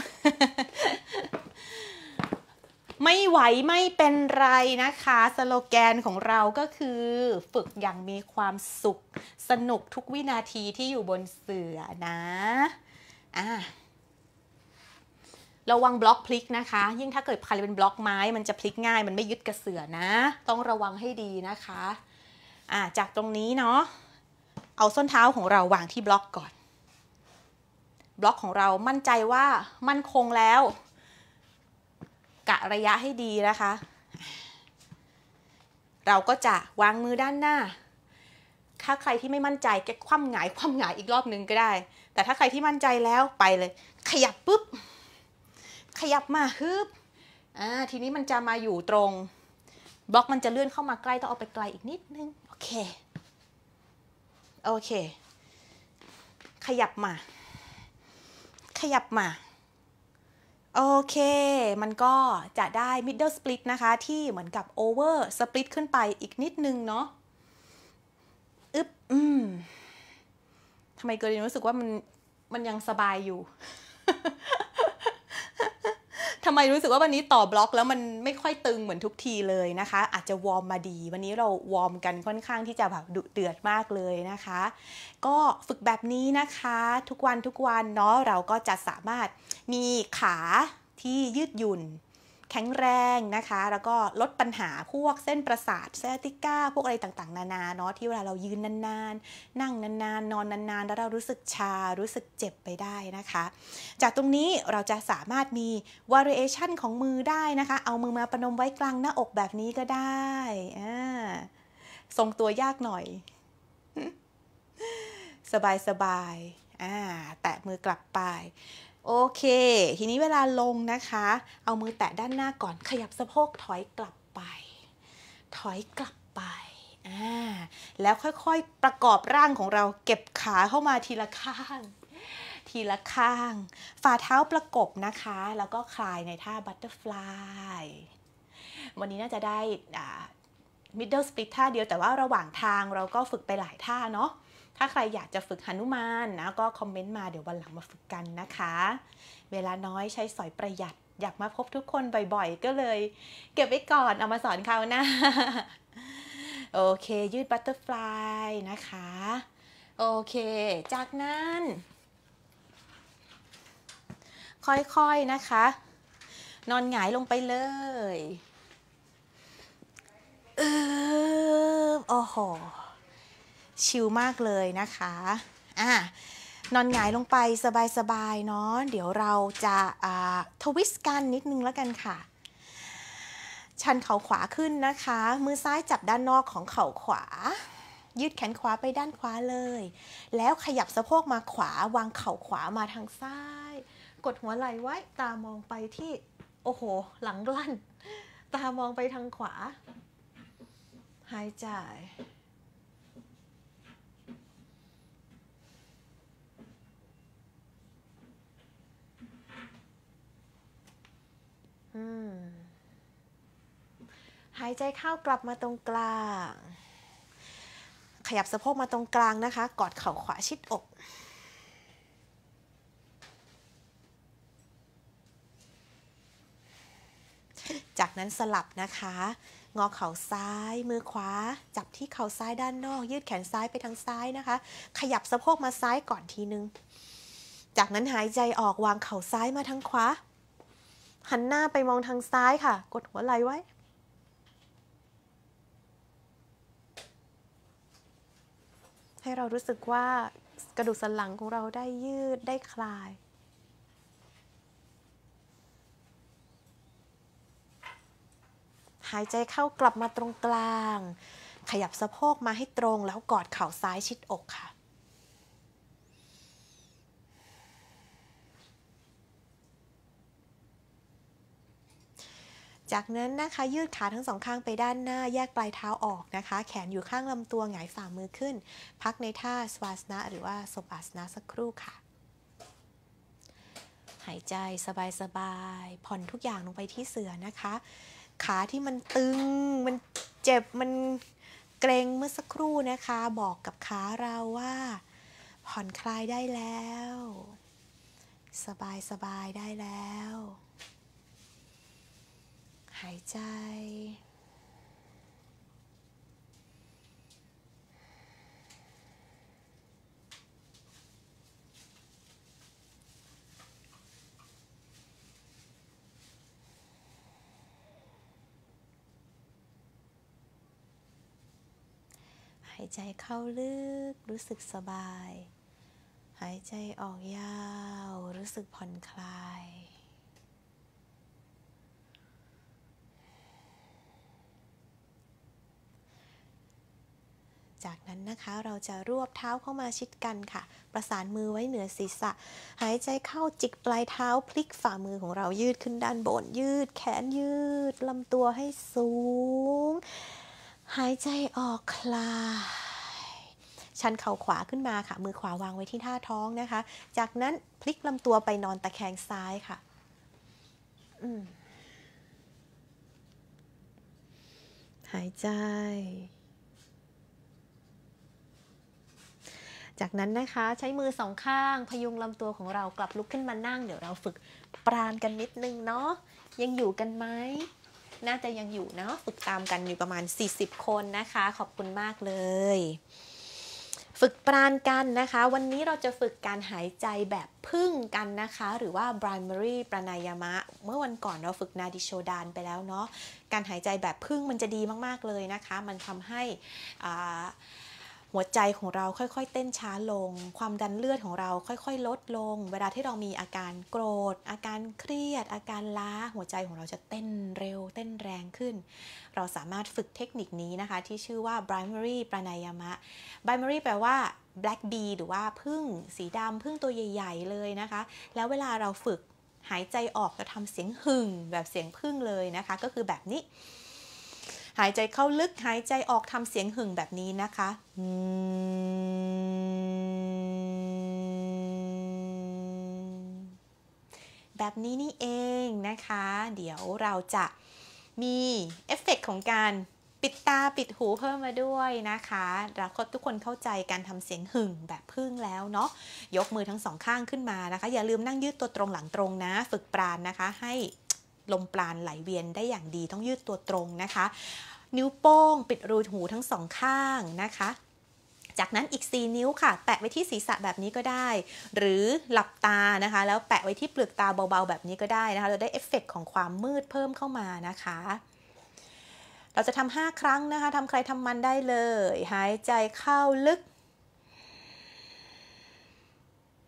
ไม่ไหวไม่เป็นไรนะคะ สโลแกนของเราก็คือ ฝึกอย่างมีความสุขสนุกทุกวินาทีที่อยู่บนเสือนะอ่ะระวังบล็อกพลิกนะคะ ยิ่งถ้าเกิดใครเป็นบล็อกไม้มันจะพลิกง่าย มันไม่ยึดกระเสือนะ ต้องระวังให้ดีนะคะอ่าจากตรงนี้เนาะ เอาส้นเท้าของเราวางที่บล็อกก่อน บล็อกของเรามั่นใจว่ามั่นคงแล้วกะระยะให้ดีนะคะ เราก็จะวางมือด้านหน้า ถ้าใครที่ไม่มั่นใจแกคว่ำหงายคว่ำหงายอีกรอบนึงก็ได้ แต่ถ้าใครที่มั่นใจแล้วไปเลย ขยับปุ๊บ ขยับมาฮึบอ่า ทีนี้มันจะมาอยู่ตรง บล็อกมันจะเลื่อนเข้ามาใกล้ต้องเอาไปไกลอีกนิดนึง โอเค โอเค ขยับมา ขยับมาโอเค มันก็จะได้ middle split นะคะ ที่เหมือนกับ over split ขึ้นไปอีกนิดนึงเนาะ อึ๊บ อืม ทำไมเกิดรู้สึกว่ามัน มันยังสบายอยู่ทำไมรู้สึกว่าวันนี้ต่อบล็อกแล้วมันไม่ค่อยตึงเหมือนทุกทีเลยนะคะ อาจจะวอร์มมาดี วันนี้เราวอร์มกันค่อนข้างที่จะแบบดุเดือดมากเลยนะคะ ก็ฝึกแบบนี้นะคะทุกวันทุกวันเนาะเราก็จะสามารถมีขาที่ยืดหยุ่นแข็งแรงนะคะ แล้วก็ลดปัญหาพวกเส้นประสาทเซติก้า พวกอะไรต่างๆนานาเนาะ ที่เวลาเรายืนนานๆ นั่งนานๆ นอนนานๆ แล้วเรารู้สึกชา รู้สึกเจ็บไปได้นะคะ จากตรงนี้เราจะสามารถมี variation ของมือได้นะคะ เอามือมาประนมไว้กลางหน้าอกแบบนี้ก็ได้ทรงตัวยากหน่อย สบายๆแตะมือกลับไปโอเค ทีนี้เวลาลงนะคะ เอามือแตะด้านหน้าก่อน ขยับสะโพกถอยกลับไป ถอยกลับไป แล้วค่อยๆ ประกอบร่างของเราเก็บขาเข้ามาทีละข้าง ทีละข้าง ฝ่าเท้าประกบนะคะ แล้วก็คลายในท่าบัตเตอร์ฟลายวันนี้น่าจะได้มิดเดิลสปิทท่าเดียว แต่ว่าระหว่างทางเราก็ฝึกไปหลายท่าเนาะถ้าใครอยากจะฝึกหนุมานนะก็คอมเมนต์มาเดี๋ยววันหลังมาฝึกกันนะคะ เวลาน้อยใช้สอยประหยัดอยากมาพบทุกคนบ่อยๆก็เลย เก็บไว้ก่อนเอามาสอนเขานะโอเคยืดบัตเตอร์ฟลายนะคะ โอเคจากนั้น ค่อยๆนะคะ นอนหงายลงไปเลย เออโอ้โหชิลมากเลยนะคะ อ่ะนอนหงายลงไปสบาย ๆ เนาะ เดี๋ยวเราจะทวิสต์กัน นิดนึงแล้วกันค่ะ ชันเข่าขวาขึ้นนะคะ มือซ้ายจับด้านนอกของเข่าขวา ยืดแขนขวาไปด้านขวาเลย แล้วขยับสะโพกมาขวา วางเข่าขวามาทางซ้าย กดหัวไหล่ไว้ ตามองไปที่ โอ้โห หลังลั่น ตามองไปทางขวา หายใจหายใจเข้ากลับมาตรงกลาง ขยับสะโพกมาตรงกลางนะคะ กอดเข่าขวาชิดอก จากนั้นสลับนะคะ งอเข่าซ้ายมือขวาจับที่เข่าซ้ายด้านนอก ยืดแขนซ้ายไปทางซ้ายนะคะ ขยับสะโพกมาซ้ายก่อนทีนึง จากนั้นหายใจออกวางเข่าซ้ายมาทางขวาหันหน้าไปมองทางซ้ายค่ะ กดหัวไหล่ไว้ ให้เรารู้สึกว่า กระดูกสันหลังของเราได้ยืดได้คลาย หายใจเข้ากลับมาตรงกลาง ขยับสะโพกมาให้ตรง แล้วกอดเข่าซ้ายชิดอกค่ะจากนั้นนะคะยืดขาทั้งสองข้างไปด้านหน้าแยกปลายเท้าออกนะคะ แขนอยู่ข้างลำตัวหงายฝ่ามือขึ้น พักในท่าสวาสนะหรือว่าสบอาสนะสักครู่ค่ะ หายใจสบายๆผ่อนทุกอย่างลงไปที่เสือนะคะ ขาที่มันตึงมันเจ็บมันเกรงเมื่อสักครู่นะคะ บอกกับขาเราว่า ผ่อนคลายได้แล้ว สบายๆได้แล้วหายใจ หายใจเข้าลึกรู้สึกสบาย หายใจออกยาว รู้สึกผ่อนคลายจากนั้นนะคะเราจะรวบเท้าเข้ามาชิดกันค่ะ ประสานมือไว้เหนือศีรษะ หายใจเข้าจิกปลายเท้า พลิกฝ่ามือของเรายืดขึ้นด้านบนยืด แขนยืดลำตัวให้สูง หายใจออกคลายชันเข่าขวาขึ้นมาค่ะมือขวาวางไว้ที่ท่าท้องนะคะ จากนั้นพลิกลำตัวไปนอนตะแคงซ้ายค่ะหายใจจากนั้นนะคะ ใช้มือสองข้างพยุงลำตัวของเรากลับลุกขึ้นมานั่ง เดี๋ยวเราฝึกปราณกันนิดนึงเนาะยังอยู่กันไหมน่าจะยังอยู่เนาะฝึกตามกันอยู่ประมาณ 40 คนนะคะขอบคุณมากเลย ฝึกปราณกันนะคะ วันนี้เราจะฝึกการหายใจแบบพึ่งกันนะคะ หรือว่า primary ปรานายมะ เมื่อวันก่อนเราฝึกนาดิโชดานไปแล้วเนาะการหายใจแบบพึ่งมันจะดีมากๆเลยนะคะ มันทำให้อ่าหัวใจของเราค่อยๆเต้นช้าลง ความดันเลือดของเราค่อยๆลดลง เวลาที่เรา มีอาการโกรธ อาการเครียด อาการล้า หัวใจของเราจะเต้นเร็วเต้นแรงขึ้น เราสามารถฝึกเทคนิคนี้นะคะ ที่ชื่อว่า b r i m a r y pranayama primary แปลว่า black bee หรือว่าพึ่ง สีดำพึ่งตัวใหญ่ๆเลยนะคะ แล้วเวลาเราฝึกหายใจออกจะทำเสียงหึ่งแบบเสียงพึ่งเลยนะคะ ก็คือแบบนี้หายใจเข้าลึกหายใจออกทำเสียงหึ่งแบบนี้นะคะแบบนี้นี่เองนะคะเดี๋ยวเราจะมีเอฟเฟกของการปิดตาปิดหูเพิ่มมาด้วยนะคะเราทุกคนเข้าใจการทำเสียงหึ่งแบบพึ่งแล้ว เนาะยกมือทั้งสองข้างขึ้นมานะคะ อย่าลืมนั่งยืดตัวตรงหลังตรงนะฝึกปราณนะคะให้ลมปราณไหลเวียนได้อย่างดีต้องยืดตัวตรงนะคะ นิ้วโป้งปิดรูหูทั้งสองข้างนะคะ จากนั้นอีก4นิ้วค่ะแปะไว้ที่ศีรษะแบบนี้ก็ได้ หรือหลับตานะคะ แล้วแปะไว้ที่เปลือกตาเบาๆแบบนี้ก็ได้นะคะเราได้เอฟเฟกของความมืดเพิ่มเข้ามานะคะ เราจะทำห้าครั้งนะคะทำใครทำมันได้เลยหายใจเข้าลึก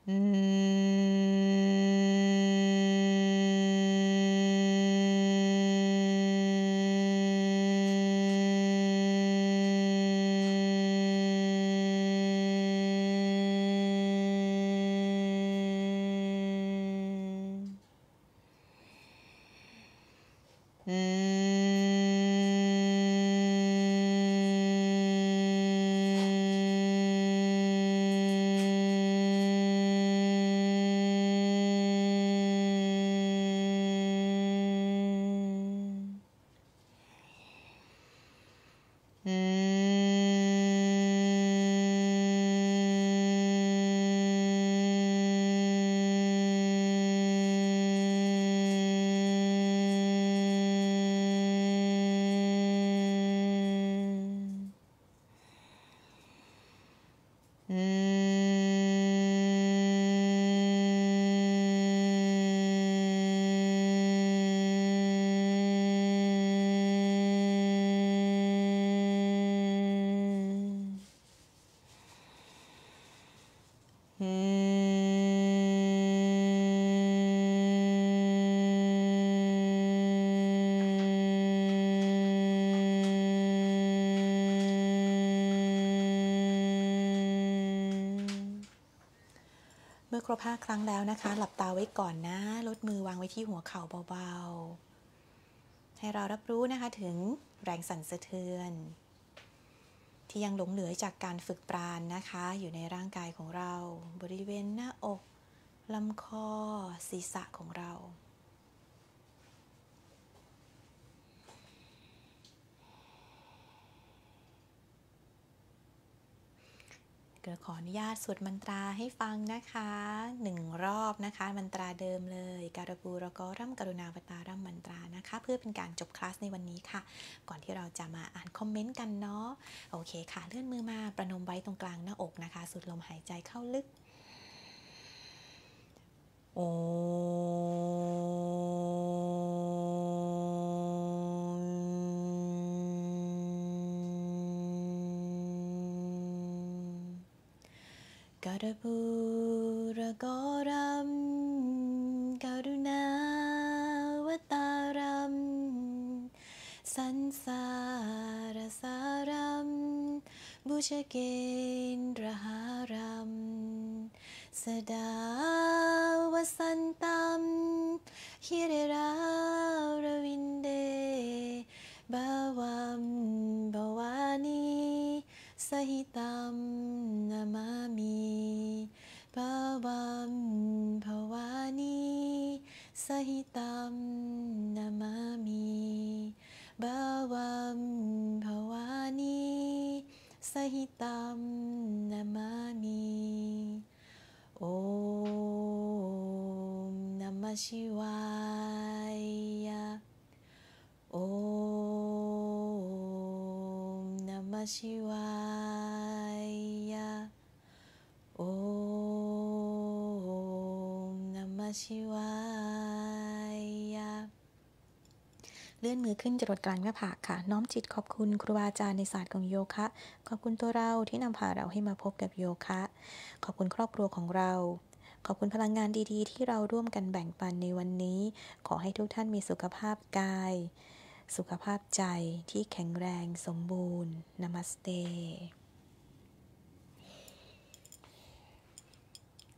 อืมรบห้าครั้งแล้วนะคะ หลับตาไว้ก่อนนะ ลดมือวางไว้ที่หัวเข่าเบาๆ ให้เรารับรู้นะคะถึงแรงสั่นสะเทือน ที่ยังหลงเหลือจากการฝึกปราณนะคะ อยู่ในร่างกายของเรา บริเวณหน้าอก ลำคอศีรษะของเราี๋ยวขออนุญาตสวดมันตราให้ฟังนะคะหนึ่งรอบนะคะมันตราเดิมเลย การบูรกรัมกรุณาบตารัมมันตรานะคะ เพื่อเป็นการจบคลาสในวันนี้ค่ะ ก่อนที่เราจะมาอ่านคอมเมนต์กันเนาะโอเคค่ะเลื่อนมือมาประนมไว้ตรงกลางหน้าอกนะคะสูดลมหายใจเข้าลึกโอ้ Garapura Gauram Karuna Vataram Sansara Saram Bhushakendraharam Sadavasantam Hiriravinde Bhavam Bhavani Sahitam Namah Bhavam Bhavani Sahitam Namami Bhavam Bhavani Sahitam Namami Om Namah Shivaya Om Namah Shivaya ชิวายาเลื่อนมือขึ้นจรดกลางหน้าผากค่ะ น้อมจิต ขอบคุณครูบาอาจารย์ในศาสตร์ของโยคะ ขอบคุณตัวเราที่นำพาเราให้มาพบกับโยคะ ขอบคุณครอบครัวของเรา ขอบคุณพลังงานดีๆที่เราร่วมกันแบ่งปันในวันนี้ ขอให้ทุกท่านมีสุขภาพกาย สุขภาพใจที่แข็งแรง สมบูรณ์นามัสเต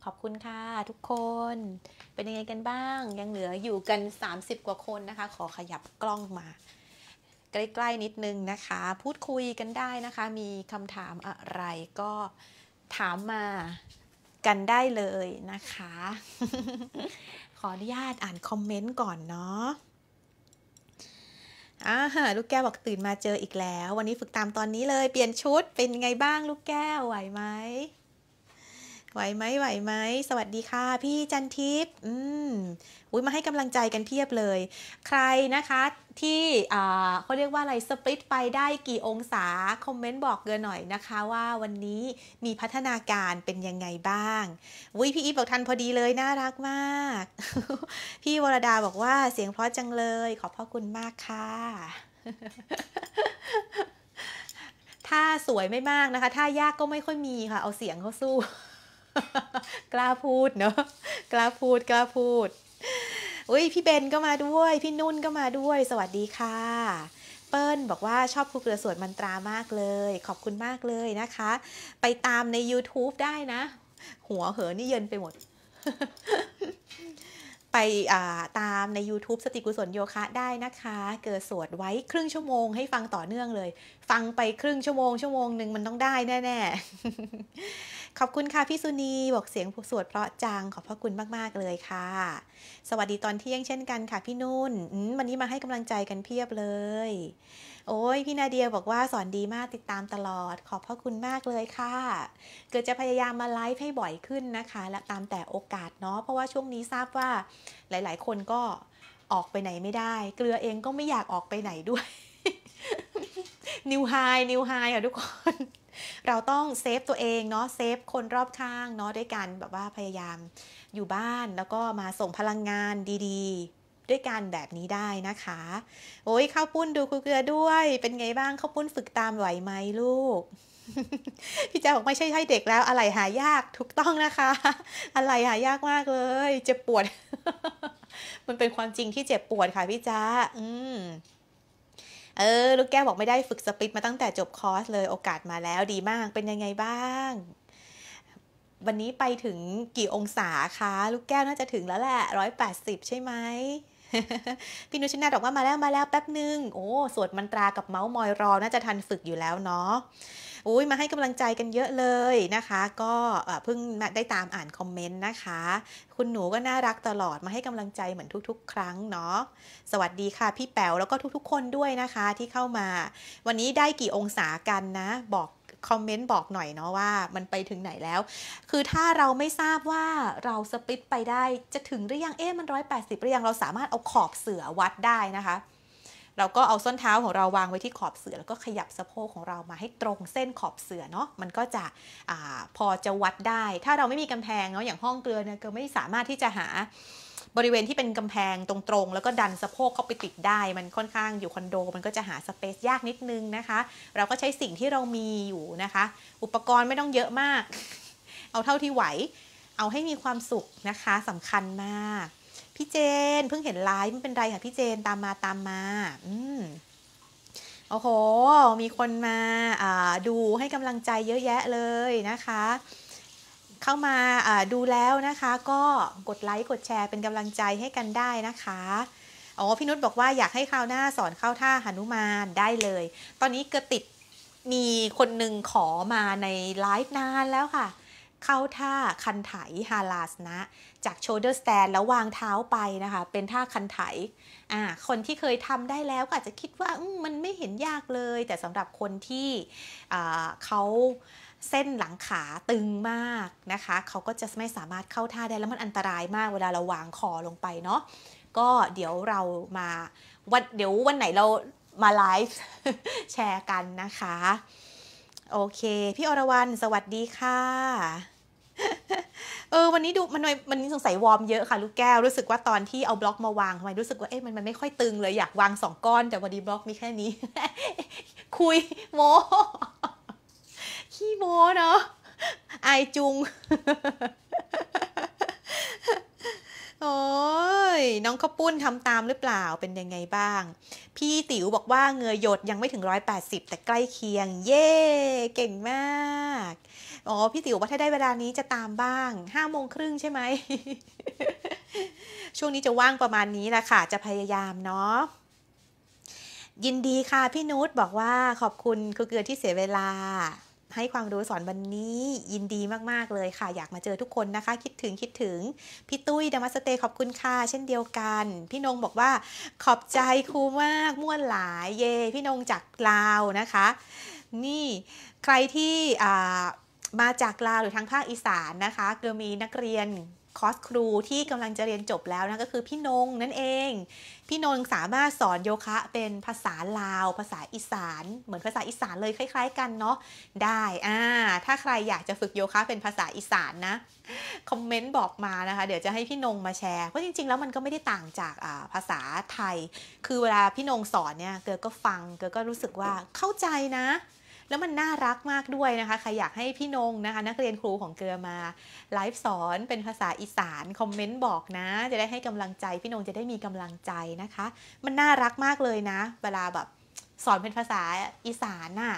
ขอบคุณค่ะทุกคน เป็นยังไงกันบ้าง ยังเหลืออยู่กัน 30 กว่าคนนะคะ ขอขยับกล้องมาใกล้ๆนิดนึงนะคะ พูดคุยกันได้นะคะ มีคำถามอะไรก็ถามมากันได้เลยนะคะ ขออนุญาตอ่านคอมเมนต์ก่อนเนาะอ่าลูกแก้วบอกตื่นมาเจออีกแล้ว วันนี้ฝึกตามตอนนี้เลย เปลี่ยนชุด เป็นไงบ้างลูกแก้วไหวไหมไหวไหม ไหวไหม สวัสดีค่ะพี่จันทิพย์อืมอุ้ยมาให้กำลังใจกันเพียบเลย ใครนะคะ ที่เขาเรียกว่าอะไรสปริตไปได้กี่องศา คอมเมนต์บอกเกินหน่อยนะคะว่าวันนี้มีพัฒนาการเป็นยังไงบ้างวิพี่อีบอกทันพอดีเลยน่ารักมาก พี่วรดาบอกว่าเสียงเพราะจังเลย ขอบพระคุณมากค่ะ ถ้าสวยไม่มากนะคะ ถ้ายากก็ไม่ค่อยมีค่ะ เอาเสียงเขาสู้กล้าพูดเนาะกล้าพูดกล้าพูดอุ้ยพี่เบนก็มาด้วย พี่นุ่นก็มาด้วย สวัสดีค่ะ เปิ้ลบอกว่าชอบครูเกลือสวดมันตรามากเลยขอบคุณมากเลยนะคะ ไปตามใน YouTube ได้นะ หัวเหอนี่เยินไปหมด ไปตามใน YouTube สติกุศลโยคะได้นะคะ เกิดสวดไว้ครึ่งชั่วโมงให้ฟังต่อเนื่องเลย ฟังไปครึ่งชั่วโมง ชั่วโมงหนึ่งมันต้องได้แน่ๆขอบคุณค่ะพี่สุนีบอกเสียงผูกสวดเพราะจังขอบพระคุณมากๆเลยค่ะ สวัสดีตอนเที่ยงเช่นกันค่ะ พี่นุ่นวันนี้มาให้กำลังใจกันเพียบเลย โอ้ยพี่นาเดียบอกว่าสอนดีมากติดตามตลอดขอบพระคุณมากเลยค่ะ เกิดจะพยายามมาไลฟ์ให้บ่อยขึ้นนะคะและตามแต่โอกาสเนาะ เพราะว่าช่วงนี้ทราบว่าหลายๆ คนก็ออกไปไหนไม่ได้ เกลือเองก็ไม่อยากออกไปไหนด้วยนิวไฮนิวไฮอ่ะทุกคนเราต้องเซฟตัวเองเนาะเซฟคนรอบข้างเนาะด้วยกันแบบว่าพยายามอยู่บ้านแล้วก็มาส่งพลังงานดีๆ ด้วยกันแบบนี้ได้นะคะ โอ้ยข้าวปุ้นดูคุเกลือด้วย เป็นไงบ้างข้าวปุ้นฝึกตามไหวไหมลูก พี่แจ๊บอกไม่ใช่ใช่เด็กแล้ว อะไรหายากถูกต้องนะคะ อะไรหายากมากเลยเจ็บปวด มันเป็นความจริงที่เจ็บปวดค่ะพี่จ้าอืมเออ ลูกแก้วบอกไม่ได้ฝึกสปิทมาตั้งแต่จบคอร์สเลย โอกาสมาแล้วดีมากเป็นยังไงบ้าง วันนี้ไปถึงกี่องศาคะลูกแก้วน่าจะถึงแล้วแหละร้อยแปดสิบใช่ไหมพี่นุชนาบอกว่ามาแล้ว มาแล้วแป๊บนึง โอ้สวดมันตรากับเมาส์มอยรอ น่าจะทันฝึกอยู่แล้วเนาะอุ้ยมาให้กำลังใจกันเยอะเลยนะคะ ก็เพิ่งได้ตามอ่านคอมเมนต์นะคะคุณหนูก็น่ารักตลอดมาให้กำลังใจเหมือนทุกๆ ครั้งเนาะสวัสดีค่ะ พี่แป๋วแล้วก็ทุกๆคนด้วยนะคะที่เข้ามา วันนี้ได้กี่องศากันนะ บอกคอมเมนต์บอกหน่อยเนาะว่า มันไปถึงไหนแล้ว คือถ้าเราไม่ทราบว่าเราสปิตไปได้จะถึงหรือยังเอ๊ะมัน180หรือยังเราสามารถเอาขอบเสือวัดได้นะคะเราก็เอาส้นเท้าของเราวางไว้ที่ขอบเสือแล้วก็ขยับสะโพกของเรามาให้ตรงเส้นขอบเสือเนาะมันก็จะอพอจะวัดได้ ถ้าเราไม่มีกำแพงเนาะอย่างห้องเกลือเนี่ยก็ไม่สามารถที่จะหาบริเวณที่เป็นกำแพงตรงๆแล้วก็ดันสะโพกเข้าไปติดได้ มันค่อนข้างอยู่คอนโดมันก็จะหาสเปซยากนิดนึงนะคะ เราก็ใช้สิ่งที่เรามีอยู่นะคะ อุปกรณ์ไม่ต้องเยอะมาก เอาเท่าที่ไหว เอาให้มีความสุขนะคะสำคัญมากพี่เจนเพิ่งเห็นไลฟ์ไม่เป็นไรค่ะพี่เจนตามมาตามมา อืมโอ้โหมีคนมาดูให้กำลังใจเยอะแยะเลยนะคะ เข้ามาดูแล้วนะคะ ก็กดไลค์กดแชร์เป็นกำลังใจให้กันได้นะคะอ๋อพี่นุชบอกว่าอยากให้คราวหน้าสอนเข้าท่าหนุมานได้เลย ตอนนี้เกิดติดมีคนหนึ่งขอมาในไลฟ์นานแล้วค่ะเข้าท่าคันไถฮาลาสนะ จากโชเดอร์สแตนแล้ววางเท้าไปนะคะ เป็นท่าคันไถ คนที่เคยทำได้แล้วก็อาจจะคิดว่ามันไม่เห็นยากเลย แต่สำหรับคนที่เขาเส้นหลังขาตึงมากนะคะเขาก็จะไม่สามารถเข้าท่าได้ แล้วมันอันตรายมากเวลาเราวางคอลงไปเนาะก็เดี๋ยวเรามาวันเดี๋ยววันไหนเรามาไลฟ์แชร์กันนะคะ โอเค พี่อรวรันสวัสดีค่ะเออ วันนี้ดู มันมันนี้สงสัยวอร์มเยอะค่ะ ลูกแก้ว รู้สึกว่าตอนที่เอาบล็อกมาวางทำไมรู้สึกว่าเอ๊ะมันมันไม่ค่อยตึงเลยอยากวางสองก้อน แต่วันนี้บล็อกมีแค่นี้ คุย โมขี้โมเนาะไอจุงโอ้ย น้องข้าวปุ้นทำตามหรือเปล่าเป็นยังไงบ้าง พี่ติ๋วบอกว่าเงยหยดยังไม่ถึง 180 แต่ใกล้เคียงเย่เก่งมาก อ๋อ พี่ติ๋วว่าถ้าได้เวลานี้จะตามบ้างห้าโมงครึ่งใช่ไหม ช่วงนี้จะว่างประมาณนี้แหละค่ะ จะพยายามเนาะยินดีค่ะพี่นุชบอกว่าขอบคุณคือเกลือที่เสียเวลาให้ความรู้สอนวันนี้ยินดีมาก ๆ เลยค่ะ อยากมาเจอทุกคนนะคะ คิดถึงคิดถึง พี่ตุ้ยดามัสเตขอบคุณค่ะเช่นเดียวกัน พี่นงบอกว่าขอบใจครูมากม่วนหลายเย พี่นงจากลาวนะคะ นี่ใครที่มาจากลาวหรือทางภาคอีสานนะคะก็มีนักเรียนคอร์สครู ที่กำลังจะเรียนจบแล้วนะก็คือพี่นงนั่นเอง พี่นงสามารถสอนโยคะเป็นภาษาลาวภาษาอีสาน เหมือนภาษาอีสานเลยคล้าย ๆกันเนาะได้ อ่า ถ้าใครอยากจะฝึกโยคะเป็นภาษาอีสานนะ คอมเมนต์บอกมานะคะเดี๋ยวจะให้พี่นงมาแชร์เพราะจริงๆแล้วมันก็ไม่ได้ต่างจากภาษาไทย คือเวลาพี่นงสอนเนี่ยเกดก็ฟังเกดก็รู้สึกว่าเข้าใจนะแล้วมันน่ารักมากด้วยนะคะใครอยากให้พี่นงนะคะ นักเรียนครูของเกลือมาไลฟ์สอนเป็นภาษาอีสาน คอมเมนต์บอกนะ จะได้ให้กำลังใจพี่นงจะได้มีกำลังใจนะคะ มันน่ารักมากเลยนะ เวลาแบบ สอนเป็นภาษาอีสานน่ะ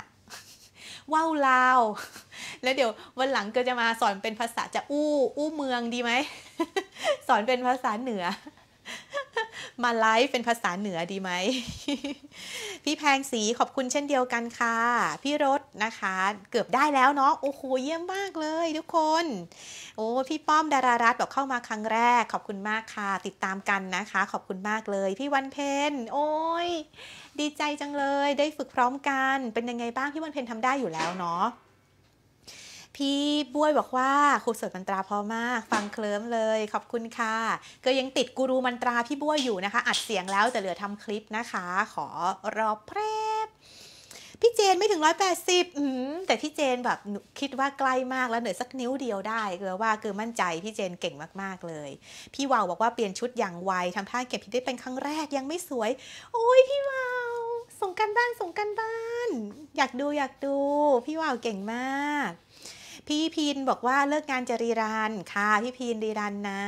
ว้าวลาวแล้วเดี๋ยววันหลังเกอจะมาสอนเป็นภาษาจะอู้ อู้เมืองดีไหมสอนเป็นภาษาเหนือมาไลฟ์เป็นภาษาเหนือดีไหมพี่แพงสีขอบคุณเช่นเดียวกันค่ะ พี่รถนะคะ เกือบได้แล้วเนาะโอ้โหเยี่ยมมากเลย ทุกคน โอ้พี่ป้อมดารารัตบอกเข้ามาครั้งแรก ขอบคุณมากค่ะติดตามกันนะคะ ขอบคุณมากเลยพี่วันเพนโอ้ย ดีใจจังเลยได้ฝึกพร้อมกันเป็นยังไงบ้างพี่วันเพนทำได้อยู่แล้วเนาะพี่บ้วยบอกว่าครูสวดมันตราพอมาก ฟังเคลิ้มเลย ขอบคุณค่ะก็ยังติดกูรูมันตราพี่บ้วยอยู่นะคะ อัดเสียงแล้ว แต่เหลือทำคลิปนะคะ ขอรอแพรบพี่เจนไม่ถึงร้อยแปดสิบแต่พี่เจนแบบคิดว่าใกล้มากแล้วเหนือสักนิ้วเดียวได้เกือว่าเกือมั่นใจพี่เจนเก่งมากๆ เลย พี่วาวบอกว่าเปลี่ยนชุดอย่างไวทำท่าเก็บพี่ได้เป็นครั้งแรกยังไม่สวยโอ้ยพี่วาวส่งกันบ้านส่งกันบ้าน อยากดูอยากดู พี่วาวเก่งมากพี่พีนบอกว่าเลิกงานจะรีรันค่ะ พี่พีนรีรันนะ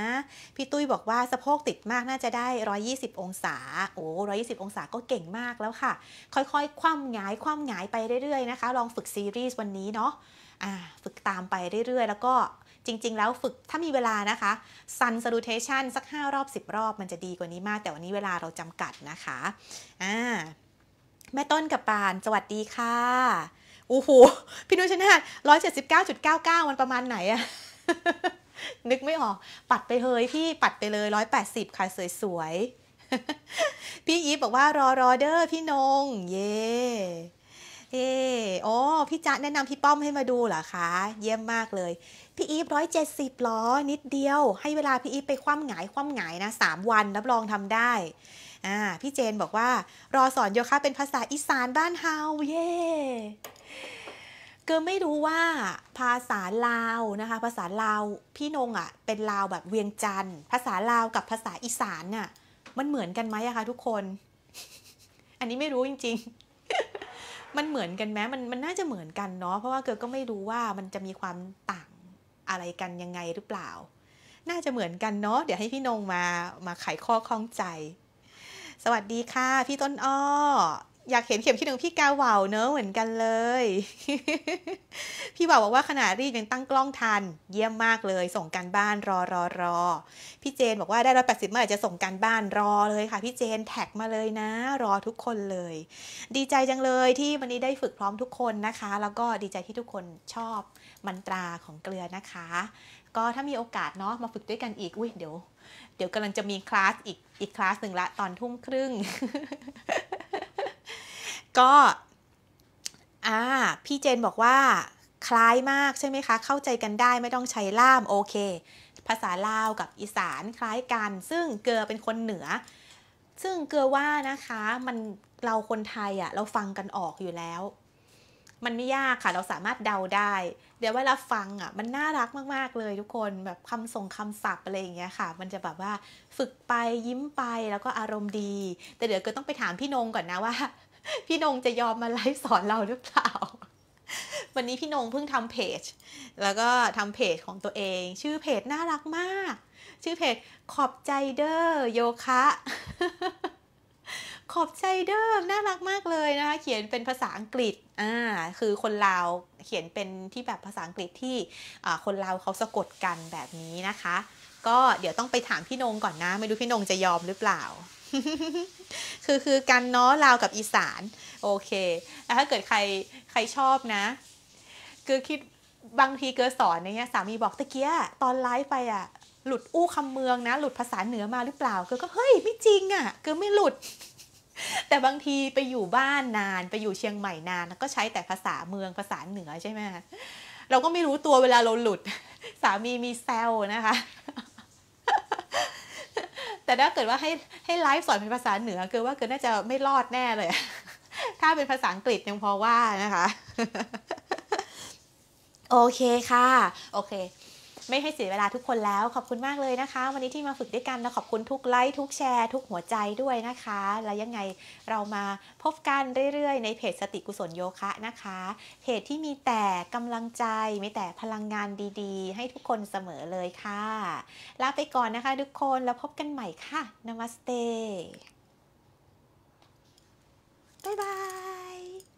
พี่ตุ้ยบอกว่าสะโพกติดมากน่าจะได้ 120 องศาโอ้120 องศาก็เก่งมากแล้วค่ะ ค่อยๆคว่ำหงายคว่ำหงายไปเรื่อยๆนะคะ ลองฝึกซีรีส์วันนี้เนาะะฝึกตามไปเรื่อยๆแล้วก็จริงๆแล้วฝึกถ้ามีเวลานะคะ sun salutation สัก5รอบ10 รอบมันจะดีกว่านี้มาก แต่วันนี้เวลาเราจำกัดนะคะอ่าแม่ต้นกับปานสวัสดีค่ะโอ้โหพี่นุชชนะร้อยเจ็ดสิบเก้าจุดเก้าเก้ามันประมาณไหนอะนึกไม่ออก ปัดไปเฮยพี่ปัดไปเลยร้อยแปดสิบค่ะสวยๆ พี่อีฟบอกว่ารอรอเดอร์พี่นงเย่เอโอ้พี่จ๊ะแนะนำพี่ป้อมให้มาดูเหรอคะ เยี่ยมมากเลย พี่อีฟร้อยเจ็ดสิบล้อนิดเดียว ให้เวลาพี่อีฟไปคว่ำหงายคว่ำหงายนะสามวันรับรองทำได้่า พี่ เจนบอกว่ารอสอนโยคะเป็นภาษาอีสานบ้านเฮาเย่ก็ไม่รู้ว่าภาษาลาวนะคะ ภาษาลาวพี่นงอะ่ะเป็นลาวแบบเวียงจันทร์ภาษาลาวกับภาษาอีสานน่ะมันเหมือนกันไหมอะคะทุกคน อันนี้ไม่รู้จริงๆ มันเหมือนกันไหมมันมันน่าจะเหมือนกันเนาะเพราะว่าเกิร์ก็ไม่รู้ว่ามันจะมีความต่างอะไรกันยังไงหรือเปล่า น่าจะเหมือนกันเนาะเดี๋ยวให้พี่นงมามาไขข้อข้องใจสวัสดีค่ะ พี่ต้นอ้ออยากเห็นเข็มี่หนึ่งพี่กาเหว่าเนอะเหมือนกันเลย พี่บาบอกว่าขนาดรีบยังตั้งกล้องทัน เยี่ยมมากเลย ส่งการบ้านรอรอรอพี่เจนบอกว่าได้ร้อยแปดสิบเมื่อจะส่งการบ้านรอเลยค่ะพี่เจนแท็กมาเลยนะรอทุกคนเลย ดีใจจังเลยที่วันนี้ได้ฝึกพร้อมทุกคนนะคะ แล้วก็ดีใจที่ทุกคนชอบมันตราของเกลือนะคะ ก็ถ้ามีโอกาสเนาะมาฝึกด้วยกันอีกอุ้ยเดี๋ยวเดี๋ยวกำลังจะมีคลาสอีก อีกคลาสหนึ่งละตอนทุ่มครึ่ง ก็ อ่า พี่เจนบอกว่า คล้ายมากใช่ไหมคะ เข้าใจกันได้ไม่ต้องใช้ล่าม โอเค ภาษาลาวกับอีสานคล้ายกันซึ่งเกลือเป็นคนเหนือ ซึ่งเกลือว่านะคะมันเราคนไทยอะ่ะเราฟังกันออกอยู่แล้วมันไม่ยากค่ะเราสามารถเดาได้ เดี๋ยวเวลาฟังอ่ะมันน่ารักมาก ๆ เลยทุกคนแบบคำส่งคำศัพท์อะไรอย่างเงี้ยค่ะ มันจะแบบว่าฝึกไปยิ้มไปแล้วก็อารมณ์ดี แต่เดี๋ยวก็ต้องไปถามพี่นงก่อนนะว่า พี่นงจะยอมมาไลฟ์สอนเราหรือเปล่า วันนี้พี่นงเพิ่งทำเพจ แล้วก็ทำเพจของตัวเอง ชื่อเพจน่ารักมาก ชื่อเพจขอบใจเดอ้อโยคะขอบใจเด้อน่ารักมากเลยนะคะเขียนเป็นภาษาอังกฤษอ่าคือคนลาวเขียนเป็นที่แบบภาษาอังกฤษที่คนลาวเขาสะกดกันแบบนี้นะคะ ก็เดี๋ยวต้องไปถามพี่นงก่อนนะ ไม่รู้พี่นงจะยอมหรือเปล่า คือคือกันเนาะลาวกับอีสาน โอเคแล้วถ้าเกิดใครใครชอบนะ คือคิดบางทีเกิดสอนเนี่ยสามีบอกตะเกียตอนไลฟ์ไปอ่ะ หลุดอู้คำเมืองนะหลุดภาษาเหนือมาหรือเปล่าเกิดก็เฮ้ยไม่จริงอ่ะเกิดไม่หลุดแต่บางทีไปอยู่บ้านนาน ไปอยู่เชียงใหม่นานก็ใช้แต่ภาษาเมืองภาษาเหนือใช่ไหมเราก็ไม่รู้ตัวเวลาเราหลุด สามีมีแซวนะคะ แต่ถ้าเกิดว่าให้ให้ไลฟ์สอนเป็นภาษาเหนือ คือว่าเกิดน่าจะไม่รอดแน่เลย ถ้าเป็นภาษาอังกฤษยังพอว่านะคะ โอเคค่ะ โอเคไม่ให้เสียเวลาทุกคนแล้ว ขอบคุณมากเลยนะคะ วันนี้ที่มาฝึกด้วยกันนะขอบคุณทุกไลค์ ทุกแชร์ทุกหัวใจด้วยนะคะ แล้วยังไงเรามาพบกันเรื่อยๆ ในเพจสติกุศลโยคะนะคะ เพจที่มีแต่กำลังใจมีแต่พลังงานดีๆ ให้ทุกคนเสมอเลยค่ะลาไปก่อนนะคะทุกคนแล้วพบกันใหม่ค่ะนามาสเตบ๊ายบาย